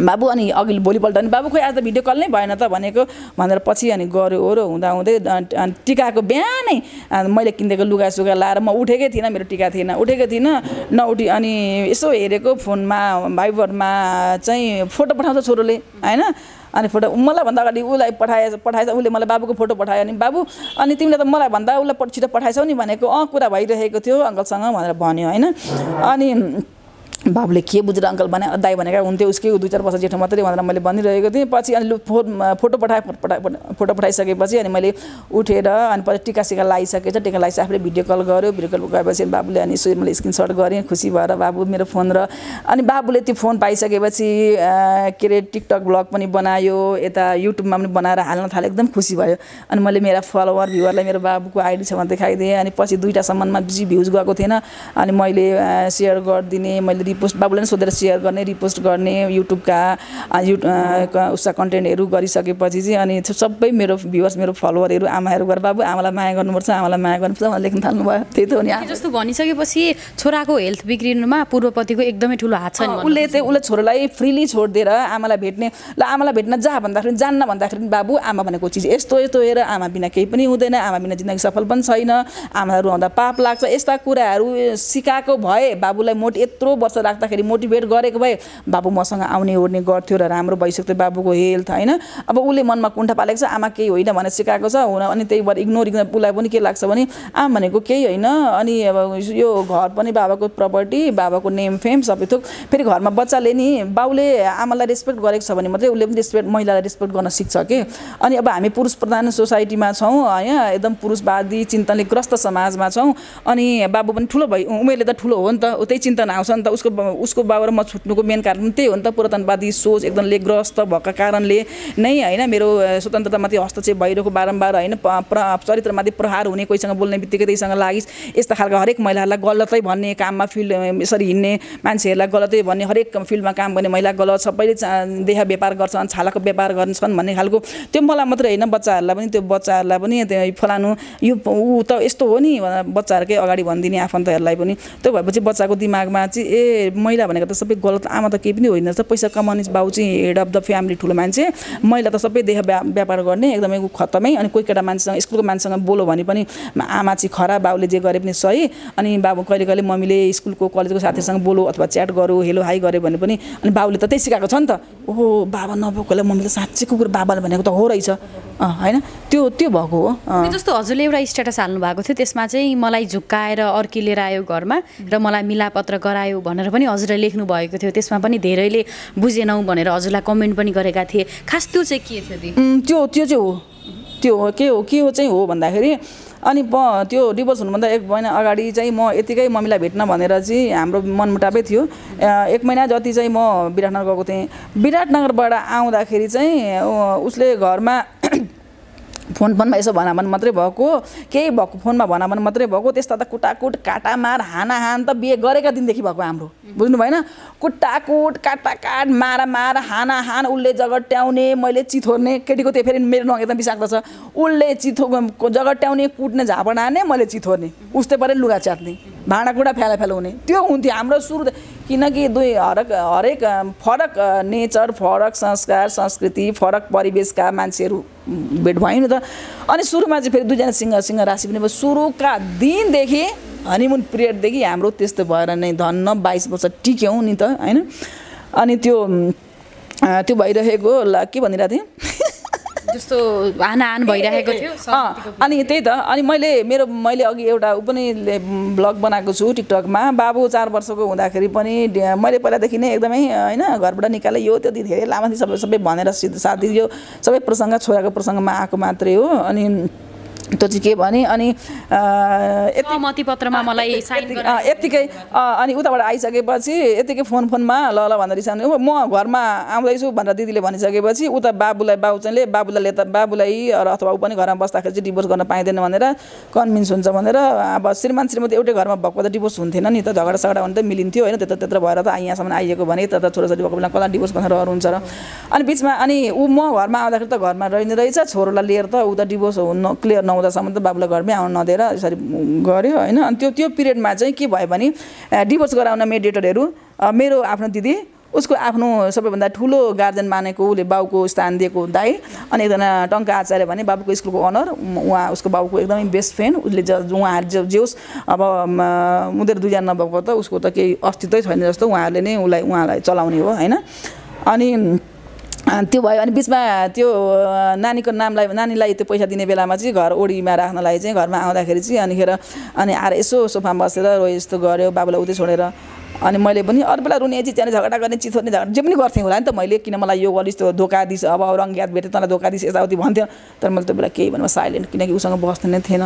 बाबु अनि अघि भोलिपल्ट अनि बाबु खोइ आज त भिडियो कल नै भएन त भनेको भनेर पछि अनि गऱ्यो ओरो हुँदा हुँदै टिकाको बिहानै मैले किनिदिएको लुगासुगा लाएर म उठेकै थिइनँ मेरो टिका थिएन उठेकै थिइनँ नउठी अनि यसो हेरेको फोनमा भाइबरमा चाहिँ फोटो पठाउँछ छोरोले होइन अनि फोटो मलाई भन्दा अगाडि उसलाई पठाए पठाएछ उसले मलाई बाबुको फोटो पठायो अनि बाबु अनि तिमीले त मलाई भन्दा उसलाई छिटो पठाएछौ नि भनेको अँ कुरा भइरहेको थियो अङ्कलसँग भनेर भन्यो होइन अनि बाबुले के बुझेर अङ्कल भने दाई भनेका हुन्थ्यो उसकै दुई चार वर्ष जेठो मात्रै भनेर मैले भनिरहेको थिएँ पछि अनि फोटो पठाए पठाए फोटो पठाइसकेपछि अनि मैले उठेर अनि पछि सिका लगाइसकेछ टिका लगाइसके आफूले भिडियो कल गऱ्यो भिडियो कल गएपछि बाबुले अनि सो मैले स्क्रिनसट गरेँ खुसी भएर बाबु मेरो फोन र अनि बाबुले त्यो फोन पाइसकेपछि के अरे टिकटक ब्लग पनि बनायो यता युट्युबमा पनि बनाएर हाल्न थाल्यो एकदम खुसी भयो अनि मैले मेरा फलोवर भ्युवरलाई मेरो बाबुको आइडी छ भने देखाइदिएँ अनि पछि दुइटासम्ममा बेसी भ्युज गएको थिएन अनि मैले सेयर गरिदिने मैले रिपोस्ट बाबुलाई पनि सोधेर सेयर गर्ने रिपोस्ट गर्ने युट्युबका यु उसका कन्टेन्टहरू गरिसकेपछि चाहिँ अनि सबै मेरो भ्युवर्स मेरो फलोवरहरू आमाहरू गरेर बाबु आमालाई माया गर्नुपर्छ आमालाई माया गर्नुपर्छ उहाँले लेख्न थाल्नु भयो त्यही त हो नि जस्तो भनिसकेपछि छोराको हेल्थ बिग्रिनुमा पूर्वपतिको एकदमै ठुलो हात छ उसले चाहिँ उसले छोरालाई फ्रिली छोडिदिएर आमालाई भेट्ने ल आमालाई भेट्न जा भन्दाखेरि जान्न भन्दाखेरि बाबु आमा भनेको चिज यस्तो यस्तो हेर आमा बिना केही पनि हुँदैन आमा बिना जिन्दगी सफल पनि छैन आमाहरू आउँदा पाप लाग्छ यस्ता कुराहरू सिकाएको भए बाबुलाई मोट यत्रो वर्ष जस्तो राख्दाखेरि मोटिभेट गरेको भए बाबु मसँग आउने ओर्ने गर्थ्यो र राम्रो भइसक्थ्यो बाबुको हेल्थ होइन अब उसले मनमा कुण्ठा पालेको छ आमा केही होइन भनेर सिकाएको छ हुन अनि त्यही भएर इग्नोर इग्नोर उसलाई पनि के लाग्छ भने आमा भनेको केही होइन अनि अब यो घर पनि बाबाको प्रपर्टी बाबाको नेम फेम सबै थोक फेरि घरमा बच्चाले नि बाउले आमालाई रेस्पेक्ट गरेको छ भने मात्रै उसले पनि रेस्पेक्ट महिलालाई रेस्पेक्ट गर्न सिक्छ कि अनि अब हामी पुरुष प्रधान सोसाइटीमा छौँ होइन एकदम पुरुषवादी चिन्तनले ग्रस्त समाजमा छौँ अनि बाबु पनि ठुलो भयो उमेरले त ठुलो हो नि त त्यही चिन्तन आउँछ नि त उसको उसको उसको बाबर म छुट्नुको मेन कारण पनि त्यही हो नि त पुरातनवादी सोच एकदम लेग्रस्त भएको कारणले नै होइन मेरो स्वतन्त्रतामाथि हस्तक्षेप भइरहेको बारम्बार होइन चरित्रमाथि प्रहार हुने कोहीसँग बोल्ने बित्तिकै त्यहीसँग लागिस् यस्ता खालको हरेक महिलाहरूलाई गलतै भन्ने काममा फिल्ड यसरी हिँड्ने मान्छेहरूलाई गलतै भन्ने हरेक फिल्डमा काम गर्ने महिला गलत सबैले देह व्यापार गर्छन् छालाको व्यापार गर्छन् भन्ने खालको त्यो मलाई मात्रै होइन बच्चाहरूलाई पनि त्यो बच्चाहरूलाई पनि त्यो फलानु यो ऊ त यस्तो हो नि बच्चाहरूकै अगाडि भनिदिने आफन्तहरूलाई पनि त्यो भएपछि बच्चाको दिमागमा चाहिँ ए महिला भनेको त सबै गलत आमा त केही पनि होइन रहेछ पैसा कमाउने बाउ चाहिँ हेड अफ द फ्यामिली ठुलो मान्छे महिला त सबै देह व्यापार गर्ने एकदमै खत्तमै अनि कोही केटा मान्छेसँग स्कुलको मान्छेसँग बोलो भने पनि आमा चाहिँ खराब बाबुले जे गरे पनि सही अनि बाबु कहिले कहिले मम्मीले स्कुलको कलेजको साथीसँग बोलो अथवा च्याट गरौँ हेलो हाई गरे भने पनि अनि बाबुले त त्यही सिकाएको छ नि त ओहो बाबा नभएकोलाई मम्मीले साँच्चै कुकुर बाबाले भनेको त हो रहेछ होइन त्यो त्यो भएको हो जस्तो हजुरले एउटा स्ट्याटस हाल्नु भएको थियो त्यसमा चाहिँ मलाई झुक्काएर अर्की लिएर आयो घरमा र मलाई मिलापत्र गरायो भनेर पनि हजुरलाई लेख्नु भएको थियो त्यसमा पनि धेरैले बुझेनौँ भनेर हजुरलाई कमेन्ट पनि गरेका थिए खास त्यो चाहिँ के थियो त्यो त्यो चाहिँ हो त्यो हो के हो के हो चाहिँ हो भन्दाखेरि अनि प त्यो डिभोर्स हुनुभन्दा एक महिना अगाडि चाहिँ म यतिकै मम्मीलाई भेट्न भनेर चाहिँ हाम्रो मनमुटापै थियो एक महिना जति चाहिँ म विराटनगर गएको थिएँ विराटनगरबाट आउँदाखेरि चाहिँ उसले घरमा फोन फोनमा यसो भनामन मात्रै भएको केही भएको फोनमा भनामन मात्रै भएको त्यस्ता त कुटाकुट काटामार हानाहान त बिहे गरेका दिनदेखि भएको हाम्रो बुझ्नु भएन कुटाकुट काटाकाट मारामार हानाहान उसले जगट्याउने मैले चिथोर्ने केटीको त्यो फेरि मेरो नङ एकदम बिसाक्दो छ उसले चिथो जगट्याउने कुट्ने झापड मैले चिथोर्ने उस्तै पऱ्यो लुगा च्यात्ने भाँडाकुँडा फ्याला फ्यालाउने त्यो हुन्थ्यो हाम्रो सुरु किनकि दुई हरेक हरेक फरक नेचर फरक संस्कार संस्कृति फरक परिवेशका मान्छेहरू भेट भयौँ नि त अनि सुरुमा चाहिँ फेरि दुईजना सिंह सिंह राशि पनि भयो सुरुका दिनदेखि हनिमुन पिरियडदेखि हाम्रो त्यस्तो भएर नै धन्न बाइस वर्ष टिक्यौँ नि त होइन अनि त्यो त्यो भइरहेको ल के भनिरहेको थिएँ जस्तो हानाहान भइरहेको थियो अनि त्यही त अनि मैले मेरो मैले अघि एउटा ऊ पनि भ्लग बनाएको छु टिकटकमा बाबु चार वर्षको हुँदाखेरि पनि मैले पहिलादेखि नै एकदमै होइन घरबाट निकाले यो त्यति धेरै लामा सबै सबै भनेर साथी यो सबै प्रसङ्ग छोराको प्रसङ्गमा आएको मात्रै हो अनि त्यो चाहिँ के भने अनि पत्रमा मलाई यत्तिकै अनि उताबाट आइसकेपछि यत्तिकै फोन फोनमा ल ल भनेर रिसाउने म घरमा आउँदैछु भनेर दिदीले भनिसकेपछि उता बाबुलाई बाबु चाहिँले बाबुलाई त बाबुलाई र अथवा ऊ पनि घरमा बस्दाखेरि चाहिँ डिभोर्स गर्न पाइँदैन भनेर कन्भिन्स हुन्छ भनेर अब श्रीमान श्रीमती एउटै घरमा भएको त डिभोर्स हुन्थेन नि त झगडा सगडा हुनु त मिलिन्थ्यो होइन त्यत्र त्यत्रो भएर त यहाँसम्म आइएको भने त छोराछोरी भएको बेला कसलाई डिभोर्स गर्न रहर हुन्छ र अनि बिचमा अनि ऊ म घरमा आउँदाखेरि त घरमा रहने रहेछ छोरोलाई लिएर त ऊ त डिभोर्स हुनु क्लियर आउँदासम्म त बाबुलाई घरमै आउन नदिएर यसरी गऱ्यो होइन अनि त्यो त्यो पिरियडमा चाहिँ के भयो भने डिभोर्स गराउन मेडिएटरहरू मेरो आफ्नो दिदी उसको आफ्नो सबैभन्दा ठुलो गार्जेन मानेको उसले बाउको स्थान दिएको दाई अनि एकजना टङ्का आचार्य भने बाबुको स्कुलको अनर उहाँ उसको बाबुको एकदमै बेस्ट फ्रेन्ड उसले ज उहाँहरू जे जेओस् अब उनीहरू दुईजना नभएको त उसको त केही अस्तित्वै छैन जस्तो उहाँहरूले नै उसलाई उहाँलाई चलाउने हो होइन अनि त्यो भयो अनि बिचमा त्यो नानीको नामलाई नानीलाई त्यो पैसा दिने बेलामा चाहिँ घर ओडीमा राख्नलाई चाहिँ घरमा आउँदाखेरि चाहिँ अनिखेर अनि आएर यसो सोफामा बसेर रो यस्तो गऱ्यो बाबुलाई उतै छोडेर अनि मैले पनि अरू बेला रुने चिच्याउने झगडा गर्ने चिथोर्ने झगडा जे पनि गर्थेँ होला नि त मैले किन मलाई यो गरिस् त्यो धोका दिस अब रङ्ग्यात भेटेँ तँलाई धोका दिस यताउति भन्थ्यो तर मैले त्यो बेला केही भन्नु साइलेन्ट किनकि उसँग बस्ने नै थिएन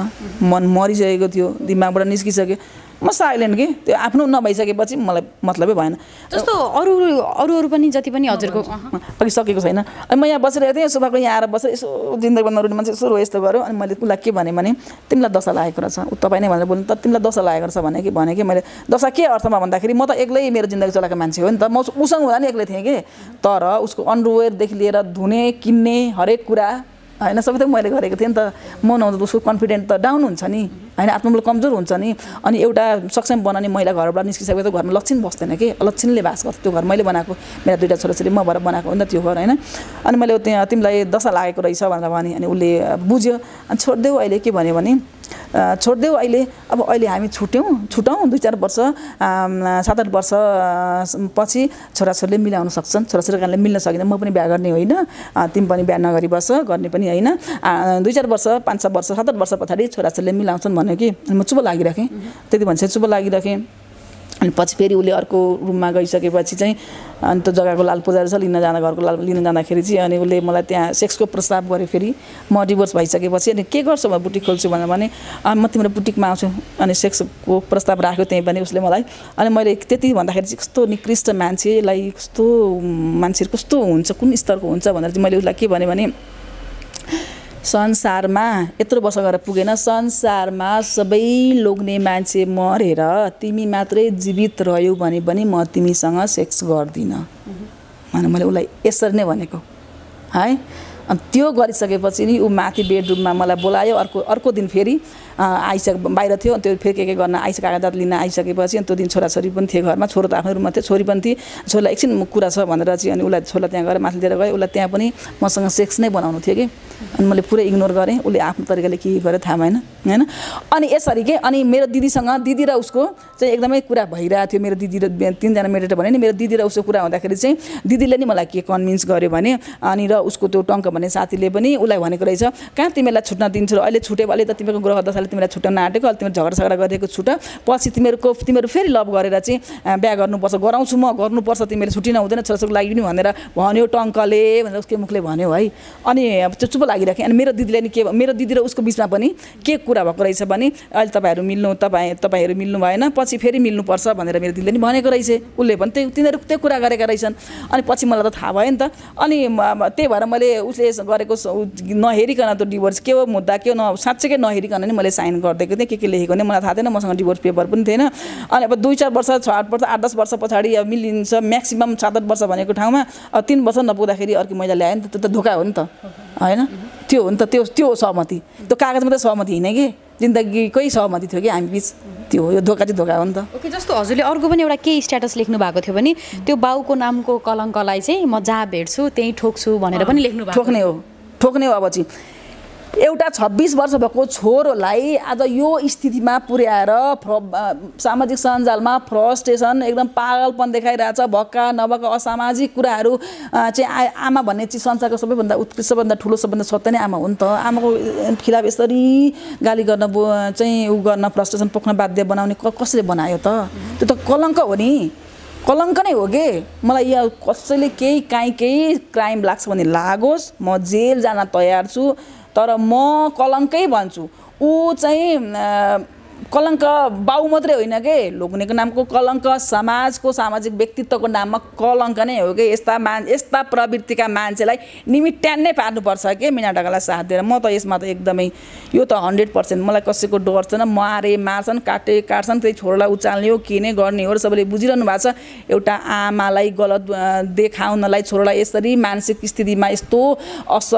मन मरिसकेको थियो दिमागबाट निस्किसक्यो म साइलेन्ट कि त्यो आफ्नो नभइसकेपछि मलाई मतलबै भएन जस्तो अरू अरू अरू पनि जति पनि हजुरको अघि सकेको छैन अनि म यहाँ बसिरहेको थिएँ सोफाको यहाँ आएर बसेर यसो जिन्दगी बन्द रुने मान्छे यसो यस्तो गऱ्यो अनि मैले उसलाई के भने भने तिमीलाई दशा लागेको रहेछ ऊ तपाईँ नै भनेर बोल्नु त तिमीलाई दशा लागेको रहेछ भने कि भने कि मैले दशा के अर्थमा भन्दाखेरि म त एक्लै मेरो जिन्दगी चलाएको मान्छे हो नि त म उसँग हुँदा नि एक्लै थिएँ कि तर उसको अन्डरवेयरदेखि लिएर धुने किन्ने हरेक कुरा होइन सबै त मैले गरेको थिएँ नि त मन आउँदा उसको कन्फिडेन्ट त डाउन हुन्छ नि होइन आत्मबल कमजोर हुन्छ नि अनि एउटा सक्षम बनाउने महिला घरबाट निस्किसकेपछि त घरमा लक्षण बस्दैन कि लक्षणले भाष गर्छ त्यो घर मैले बनाएको मेरा दुइटा छोराछोरी म भएर बनाएको हो नि त त्यो घर होइन अनि मैले त्यहाँ तिमीलाई दशा लागेको रहेछ भनेर भने अनि उसले बुझ्यो अनि छोडिदेऊ अहिले के भन्यो भने छोडिदेऊ अहिले अब अहिले हामी छुट्यौँ छुटौँ दुई चार वर्ष सात आठ वर्ष पछि छोराछोरीले मिलाउन सक्छन् छोराछोरी कारणले मिल्न सकिँदैन म पनि बिहा गर्ने होइन तिमी पनि बिहा नगरी बस गर्ने पनि होइन दुई चार वर्ष पाँच छ वर्ष सात आठ वर्ष पछाडि छोराछोरीले मिलाउँछन् भन्यो कि म चुप लागिराखेँ त्यति भन्छ चुप लागिराखेँ अनि पछि फेरि उसले अर्को रुममा गइसकेपछि चाहिँ अनि त्यो जग्गाको लाल पुजारी छ लिन जाँदा घरको लाल लिन जाँदाखेरि चाहिँ अनि उसले मलाई त्यहाँ सेक्सको प्रस्ताव गरेँ फेरि म डिभोर्स भइसकेपछि अनि के गर्छु म बुटिक खोल्छु भनेर भने म तिम्रो बुटिकमा आउँछु अनि सेक्सको प्रस्ताव राख्यो त्यहीँ पनि उसले मलाई अनि मैले त्यति भन्दाखेरि चाहिँ कस्तो निकृष्ट मान्छेलाई कस्तो मान्छेहरू कस्तो हुन्छ कुन स्तरको हुन्छ भनेर चाहिँ मैले उसलाई के भने संसारमा यत्रो वर्ष गएर पुगेन संसारमा सबै लोग्ने मान्छे मरेर तिमी मात्रै जीवित रह्यो भने पनि म तिमीसँग सेक्स गर्दिनँ भनेर मैले उसलाई यसरी नै भनेको है अनि त्यो गरिसकेपछि नि ऊ माथि बेडरुममा मलाई बोलायो अर्को अर्को दिन फेरि आइसक बाहिर थियो त्यो फेरि के के गर्न आइस कागजात लिन आइसकेपछि अनि त्यो दिन छोराछोरी पनि थिए घरमा छोरो त आफ्नो रुममा थियो छोरी पनि थिए छोरीलाई एकछिन कुरा छ भनेर चाहिँ अनि उसलाई छोरा त्यहाँ गएर माथि लिएर गएँ उसलाई त्यहाँ पनि मसँग सेक्स नै बनाउनु थियो कि अनि मैले पुरै इग्नोर गरेँ उसले आफ्नो तरिकाले के गरेँ थाहा भएन होइन अनि यसरी के अनि मेरो दिदीसँग दिदी र उसको चाहिँ एकदमै कुरा भइरहेको थियो मेरो दिदी र तिनजना मेडिटर भने नि मेरो दिदी र उसको कुरा हुँदाखेरि चाहिँ दिदीले नि मलाई के कन्भिन्स गर्यो भने अनि र उसको त्यो टङ्क भन्ने साथीले पनि उसलाई भनेको रहेछ कहाँ तिमीलाई छुट्न दिन्छु र अहिले छुट्यो भने त तिमीको ग्रह दशा मैले तिमीलाई छुट्टा नाटेको अहिले तिमीहरू झगडा झगडा गरिदिएको छुट पछि तिमीहरूको तिमीहरू फेरि लभ गरेर चाहिँ बिहा गर्नुपर्छ गराउँछु म गर्नुपर्छ तिमीहरू छुट्टी हुँदैन छोराछोरीको लागि पनि भनेर भन्यो टङ्कले भनेर उसको मुखले भन्यो है अनि त्यो चुप लागिराखेँ अनि मेरो दिदीले नि के मेरो दिदी र उसको बिचमा पनि के कुरा भएको रहेछ भने अहिले तपाईँहरू मिल्नु तपाईँ तपाईँहरू मिल्नु भएन पछि फेरि मिल्नुपर्छ भनेर मेरो दिदीले नि भनेको रहेछ उसले पनि त्यही तिनीहरू त्यो कुरा गरेका रहेछन् अनि पछि मलाई त थाहा भयो नि त अनि त्यही भएर मैले उसले गरेको नहेरिकन त्यो डिभोर्स के हो मुद्दा के हो न साँच्चैकै नहेरिकन नि मैले साइन गरिदिएको थिएँ के के लेखेको भने मलाई थाहा थिएन मसँग डिभोर्स पेपर पनि थिएन अनि अब दुई चार वर्ष छ आठ वर्ष आठ दस वर्ष पछाडि अब मिलिन्छ म्याक्सिमम् सात आठ वर्ष भनेको ठाउँमा अब तिन वर्ष नपुग्दाखेरि अर्को मैला ल्याएँ नि त त्यो त धोका हो नि त होइन त्यो हो नि त त्यो त्यो सहमति त्यो कागजमा त सहमति होइन कि जिन्दगीकै सहमति थियो कि हामी बिच त्यो हो यो धोका चाहिँ धोका हो नि त ओके जस्तो हजुरले अर्को पनि एउटा केही स्ट्याटस लेख्नु भएको थियो भने त्यो बाउको नामको कलङ्कलाई चाहिँ म जहाँ भेट्छु त्यहीँ ठोक्छु भनेर पनि लेख्नु ठोक्ने हो ठोक्ने हो अब चाहिँ एउटा छब्बिस वर्ष भएको छोरोलाई आज यो स्थितिमा पुर्याएर फ्र सामाजिक सञ्जालमा फ्रस्ट्रेसन एकदम पागलपन देखाइरहेछ भक्का नभएका असामाजिक कुराहरू चाहिँ आ आमा भन्ने चाहिँ संसारको सबैभन्दा उत्कृष्ट सबैभन्दा ठुलो सबभन्दा सत्य नै आमा हो नि त आमाको खिलाफ यसरी गाली गर्न चाहिँ ऊ गर्न फ्रस्ट्रेसन पोख्न बाध्य बनाउने कसले बनायो त त्यो त कलङ्क हो नि कलङ्क नै हो कि मलाई यहाँ कसैले केही काहीँ केही क्राइम लाग्छ भने लागोस् म जेल जान तयार छु तर म कलङ्कै भन्छु ऊ चाहिँ कलङ्क बाउ मात्रै होइन के लोग्नेको नामको कलङ्क समाजको सामाजिक व्यक्तित्वको नाममा कलङ्क नै हो कि यस्ता मान यस्ता प्रवृत्तिका मान्छेलाई निमिट्यान नै पार्नुपर्छ कि मिना ढकालाई साथ दिएर म त यसमा त एकदमै यो त हन्ड्रेड पर्सेन्ट मलाई कसैको डर छैन मारे मार्छन् काटे काट्छन् त्यही छोरालाई उचाल्ने हो के नै गर्ने हो र सबैले बुझिरहनु भएको छ एउटा आमालाई गलत देखाउनलाई छोरोलाई यसरी मानसिक स्थितिमा यस्तो अस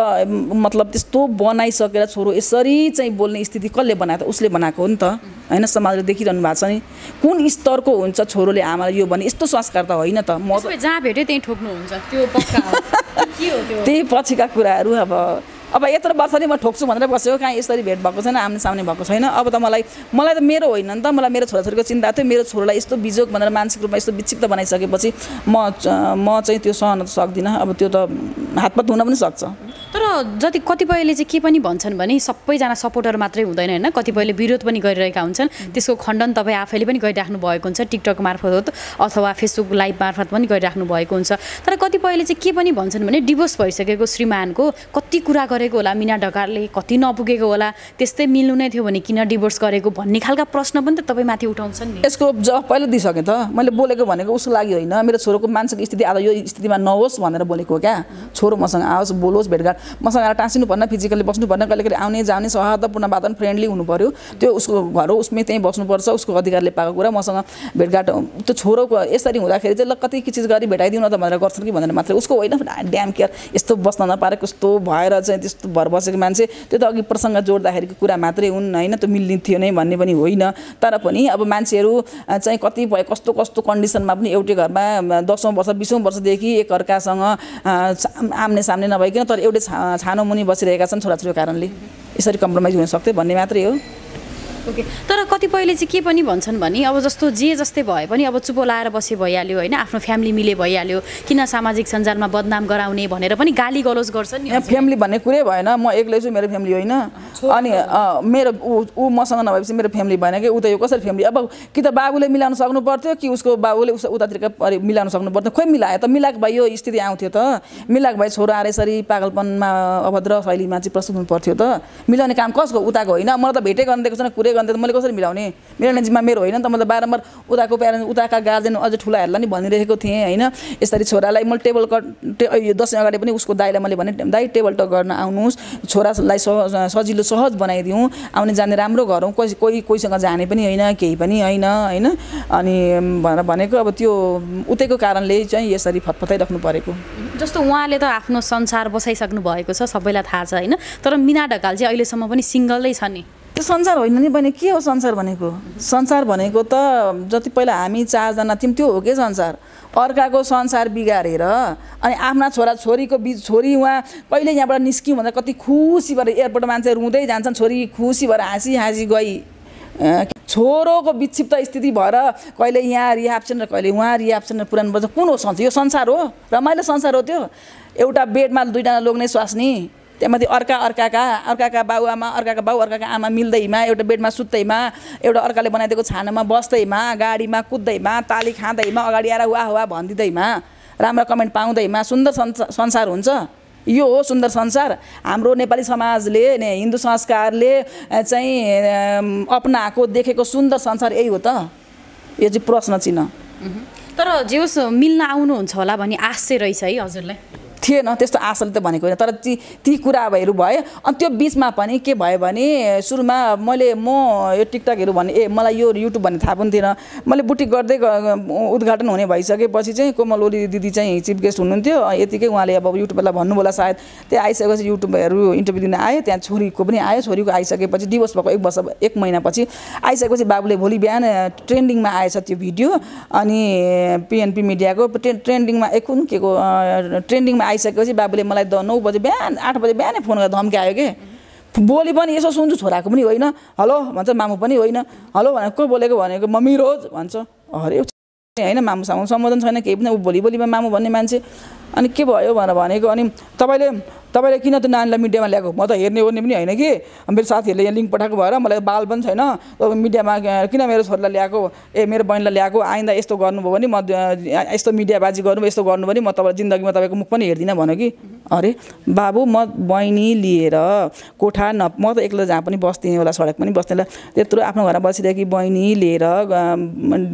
मतलब त्यस्तो बनाइसकेर छोरो यसरी चाहिँ बोल्ने स्थिति कसले बनाएको त उसले बनाएको हो नि त होइन समाजले देखिरहनु भएको छ नि कुन स्तरको हुन्छ छोरोले आमाले यो भने यस्तो संस्कार त होइन त म जहाँ भेट्यो त्यहीँ ठोक्नुहुन्छ त्यो त्यही पछिका कुराहरू अब अब यत्रो वर्ष नै म ठोक्छु भनेर बसेको कहाँ यसरी भेट भएको छैन आम्ने सामने भएको छैन अब त मलाई मलाई त मेरो होइन नि त मलाई मेरो छोराछोरीको चिन्ता थियो मेरो छोरालाई यस्तो बिजोग भनेर मानसिक रूपमा यस्तो विक्षिप्त बनाइसकेपछि म म चाहिँ त्यो सहन त सक्दिनँ अब त्यो त हातपत हुन पनि सक्छ तर जति कतिपयले चाहिँ के पनि भन्छन् भने सबैजना सपोर्टर मात्रै हुँदैन होइन कतिपयले विरोध पनि गरिरहेका हुन्छन् त्यसको खण्डन तपाईँ आफैले पनि गरिराख्नु भएको हुन्छ टिकटक मार्फत अथवा फेसबुक लाइभ मार्फत पनि गरिराख्नु भएको हुन्छ तर कतिपयले चाहिँ के पनि भन्छन् भने डिभोर्स भइसकेको श्रीमानको कति कुरा गरेको होला मिना ढकालले कति नपुगेको होला त्यस्तै मिल्नु नै थियो भने किन डिभोर्स गरेको भन्ने खालका प्रश्न पनि त तपाईँ माथि उठाउँछन् नि यसको जवाब पहिला दिइसकेँ त मैले बोलेको भनेको उसको लागि होइन मेरो छोरोको मानसिक स्थिति आज यो स्थितिमा नहोस् भनेर बोलेको क्या छोरो मसँग आओस् बोलोस् भेटघाट मसँग आएर टाँसिनु भन्न फिजिकली बस्नु भन्न कहिले आउने जाने सौहार्दपूर्ण वातावरण फ्रेन्डली हुनु पऱ्यो त्यो उसको घर हो उसमै त्यहीँ बस्नुपर्छ उसको अधिकारले पाएको कुरा मसँग भेटघाट त्यो छोरोको यसरी हुँदाखेरि चाहिँ ल कति के चिज गरी भेटाइदिउँ न त भनेर गर्छन् कि भनेर मात्रै उसको होइन ड्याम केयर यस्तो बस्न नपारे कस्तो भएर चाहिँ त्यस्तो भर बसेको मान्छे त्यो त अघि प्रसङ्ग जोड्दाखेरिको कुरा मात्रै हुन् होइन त्यो मिल्ने थियो नै भन्ने पनि होइन तर पनि अब मान्छेहरू चाहिँ कति भयो कस्तो कस्तो कन्डिसनमा पनि एउटै घरमा दसौँ वर्ष बिसौँ वर्षदेखि एकअर्कासँग आम्ने सामने नभइकन तर एउटै छानो मुनि बसिरहेका छन् छोराछोरीको कारणले यसरी कम्प्रोमाइज हुन सक्थ्यो भन्ने मात्रै हो ओके तर कतिपयले चाहिँ के पनि भन्छन् भने अब जस्तो जे जस्तै भए पनि अब चुपो लाएर बसे भइहाल्यो होइन आफ्नो फ्यामिली मिले भइहाल्यो किन सामाजिक सञ्जालमा बदनाम गराउने भनेर पनि गाली गलोज गर्छन् नि फ्यामिली भन्ने कुरै भएन म एक्लै छु मेरो फ्यामिली होइन अनि मेरो ऊ मसँग नभएपछि मेरो फ्यामिली भएन कि उता यो कसरी फ्यामिली अब कि त बाबुले मिलाउन सक्नु पर्थ्यो कि उसको बाबुले उस उतातिरका मिलाउनु सक्नु पर्थ्यो खोइ मिलायो त मिलाएको भाइ यो स्थिति आउँथ्यो त मिलाएको भाइ छोरा आएर यसरी पागलपनमा अभद्र शैलीमा चाहिँ प्रस्तुत हुनु त मिलाउने काम कसको उताको होइन मलाई त भेटै गर्न दिएको छैन कुरै गर्ने त मैले कसरी मिलाउने मेरो एनर्जीमा मेरो होइन म त बारम्बार उताको प्यारेन्ट उताका गार्जेन अझ ठुलाहरूलाई पनि भनिरहेको थिएँ होइन यसरी छोरालाई मैले टेबल कट दसैँ अगाडि पनि उसको दाईलाई मैले भने दाई टेबल टक गर्न आउनुहोस् छोरालाई सजिलो सहज बनाइदिउँ आउने जाने राम्रो गरौँ कोही कोही कोहीसँग जाने पनि होइन केही पनि होइन होइन अनि भनेर भनेको अब त्यो उतैको कारणले चाहिँ यसरी फतफताइराख्नु परेको जस्तो उहाँले त आफ्नो संसार बसाइसक्नु भएको छ सबैलाई थाहा छ होइन तर मिना ढकाल चाहिँ अहिलेसम्म पनि सिङ्गलै छ नि त्यो संसार होइन नि बहिनी के हो संसार भनेको संसार भनेको त जति पहिला हामी चारजना थियौँ त्यो हो कि संसार अर्काको संसार बिगारेर अनि आफ्ना छोरा छोरीको बिच छोरी उहाँ कहिले यहाँबाट निस्क्यौँ भन्दा कति खुसी भएर एयरपोर्ट मान्छे रुँदै जान्छन् छोरी खुसी भएर हाँसी हाँसी गई छोरोको विक्षिप्त स्थिति भएर कहिले यहाँ रिहाब र कहिले उहाँ रिहाब र पुरानो बज्छ कुन हो संसार यो संसार हो रमाइलो संसार हो त्यो एउटा बेडमा दुईजना लोग्ने स्वास्नी त्यहाँमाथि अर्का अर्काका अर्काका बाबुआमा अर्काका बाउ अर्काका आमा मिल्दैमा एउटा बेडमा सुत्दैमा एउटा अर्काले बनाइदिएको छानामा बस्दैमा गाडीमा कुद्दैमा ताली खाँदैमा अगाडि आएर वाह वा भनिदिँदैमा राम्रो कमेन्ट पाउँदैमा सुन्दर संसार हुन्छ यो हो सुन्दर संसार हाम्रो नेपाली समाजले ने हिन्दू संस्कारले चाहिँ अपनाएको देखेको सुन्दर संसार यही हो त यो चाहिँ प्रश्न चिन्ह तर जे होस् मिल्न आउनुहुन्छ होला भन्ने आशय रहेछ है हजुरलाई थिएन त्यस्तो आशाले त भनेको होइन तर ती ती कुराहरू भए अनि त्यो बिचमा पनि के भयो भने सुरुमा मैले म यो टिकटकहरू भने ए मलाई यो युट्युब भन्ने थाहा पनि थिएन मैले बुटिक गर्दै उद्घाटन हुने भइसकेपछि चाहिँ कोमल ओली दिदी चाहिँ चिफ गेस्ट हुनुहुन्थ्यो यतिकै उहाँले अब युट्युबलाई भन्नु होला सायद त्यहाँ आइसकेपछि युट्युबहरू इन्टरभ्यू दिन आयो त्यहाँ छोरीको पनि आयो छोरीको आइसकेपछि डिभोर्स भएको एक वर्ष एक महिनापछि आइसकेपछि बाबुले भोलि बिहान ट्रेन्डिङमा आएछ त्यो भिडियो अनि पिएनपी मिडियाको ट्रेन्डिङमा एक कुन के को ट्रेन्डिङमा आइ आइसकेपछि बाबुले मलाई द नौ बजे बिहान आठ बजे बिहानै फोन गरेर धम्क्यायो कि बोली पनि यसो सुन्छु छोराको पनि होइन हेलो भन्छ मामु पनि होइन हेलो भनेर को बोलेको भनेको मम्मी रोज भन्छ हरे होइन मामुसँग सम्बोधन छैन केही पनि ऊ भोलि बोलीमा मामु भन्ने मान्छे अनि के भयो भनेर भनेको अनि तपाईँले तपाईँले किन त नानीलाई मिडियामा ल्याएको म त हेर्ने ओर्ने पनि होइन कि मेरो साथीहरूले यहाँ लिङ्क पठाएको भएर मलाई बाल पनि छैन मिडियामा किन मेरो छोरीलाई ल्याएको ए मेरो बहिनीलाई ल्याएको आइन्दा यस्तो गर्नुभयो भने म यस्तो मिडियाबाजी गर्नु यस्तो गर्नु भने म तपाईँलाई जिन्दगीमा तपाईँको मुख पनि हेर्दिनँ भन्यो कि अरे बाबु म बहिनी लिएर कोठा न म त एक्लो जहाँ पनि बस्थेँ होला सडक पनि बस्थेँ त्यत्रो आफ्नो घरमा बसिरहेको बहिनी लिएर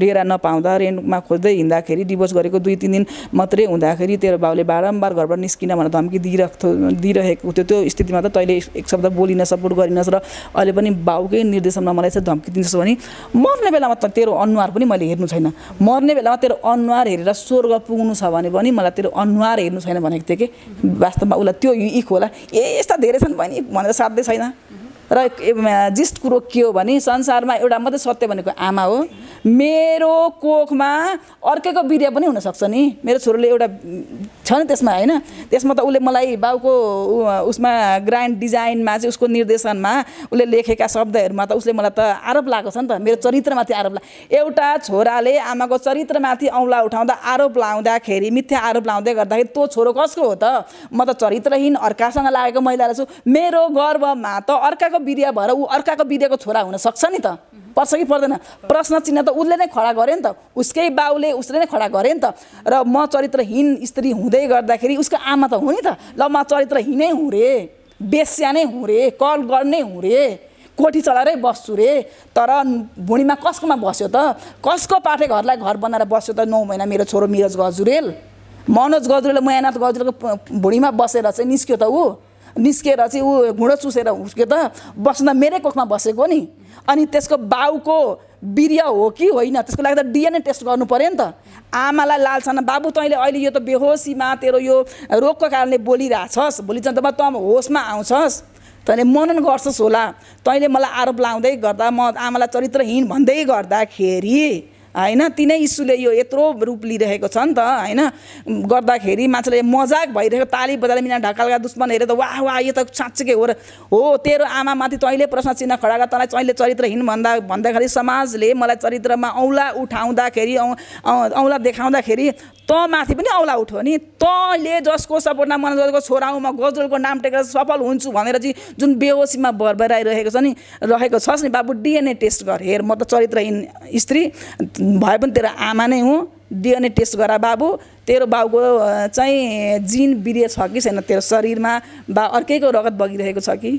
डेरा नपाउँदा रेन्टमा खोज्दै हिँड्दाखेरि डिभोर्स गरेको दुई तिन दिन मात्रै हुँदाखेरि तेरो बाबुले बारम्बार घरबाट निस्किन भनेर धम्की दिइरहेको दिइरहेको थियो त्यो स्थितिमा त तैँले एक शब्द बोलिन सपोर्ट गरिनस् र अहिले पनि बाउकै निर्देशनमा मलाई चाहिँ धम्की दिन्छस् भने मर्ने बेलामा त तेरो अनुहार पनि मैले हेर्नु छैन मर्ने बेलामा तेरो अनुहार हेरेर स्वर्ग पुग्नु छ भने पनि मलाई तेरो अनुहार हेर्नु छैन भनेको थिएँ कि वास्तवमा उसलाई त्यो इक होला ए यस्ता धेरै छन् भने भनेर साध्यै छैन र जिस्ट कुरो के हो भने संसारमा एउटा मात्रै सत्य भनेको आमा हो मेरो कोखमा अर्कैको बिर्या पनि हुनसक्छ नि मेरो छोरोले एउटा छ नि त्यसमा होइन त्यसमा त उसले मलाई बाउको उसमा ग्रान्ड डिजाइनमा चाहिँ उसको निर्देशनमा उसले लेखेका शब्दहरूमा त उसले मलाई त आरोप लागेको छ नि त मेरो चरित्रमाथि आरोप ला एउटा छोराले आमाको चरित्रमाथि औँला उठाउँदा आरोप लाउँदाखेरि मिथ्या आरोप लाउँदै गर्दाखेरि तँ छोरो कसको हो त म त चरित्रहीन अर्कासँग लागेको महिला छु मेरो गर्वमा त अर्का अर्काको विद्या भएर ऊ अर्काको विद्याको छोरा हुनसक्छ नि त पर्छ कि पर्दैन प्रश्न चिन्ह त उसले नै खडा गरे नि त उसकै बाउले उसले नै खडा गरे नि त र म चरित्रहीन स्त्री हुँदै गर्दाखेरि उसको आमा त हो नि त ल म चरित्रहीनै हुँ रे बेस्या नै हुँ रे कल गर्ने हुँ रे कोठी चलाएरै बस्छु रे तर भुँडीमा कसकोमा बस्यो त कसको पाठे घरलाई घर बनाएर बस्यो त नौ महिना मेरो छोरो मिरज गजुरेल मनोज गजुरेल मयानाथ गजुरेलको भुँडीमा बसेर चाहिँ निस्क्यो त ऊ निस्केर चाहिँ ऊ घुँडो चुसेर त बस्न मेरै कोखमा बसेको नि अनि त्यसको बाउको बिर्य हो कि होइन त्यसको लागि त डिएनए टेस्ट गर्नु पऱ्यो नि त आमालाई लाल लालछना बाबु तैँले अहिले यो त बेहोसीमा तेरो यो रोगको कारणले बोलिरहेछस् भोलि जन्तमा त होसमा आउँछस् तैँले मनन गर्छस् होला तैँले मलाई आरोप लाउँदै गर्दा म आमालाई चरित्रहीन भन्दै गर्दाखेरि होइन तिनै इस्युले यो यत्रो रूप लिइरहेको छ नि त होइन गर्दाखेरि मान्छेले मजाक भइरहेको ताली बजाले मिना ढकालका दुश्मन हेरेर त वाह वाह यो त साँच्चीकै हो र हो तेरो आमामाथि तैँले प्रश्न चिन्ह खडा गर तँलाई तैँले चरित्रहीन भन्दा भन्दाखेरि समाजले मलाई चरित्रमा औँला उठाउँदाखेरि औँ औँला देखाउँदाखेरि त माथि पनि औला उठो नि तैँले जसको सपोर्टमा मलाई जसको छोरा म गजलको नाम टेकेर सफल हुन्छु भनेर चाहिँ जुन बेहोसीमा आइरहेको छ नि रहेको छस् नि बाबु डिएनए टेस्ट गर हेर म त चरित्रहीन स्त्री भए पनि तेरो आमा नै हुँ डिएनए टेस्ट गर बाबु तेरो बाबुको चाहिँ जिन बिरिया छ कि छैन तेरो शरीरमा बा अर्कैको रगत बगिरहेको छ कि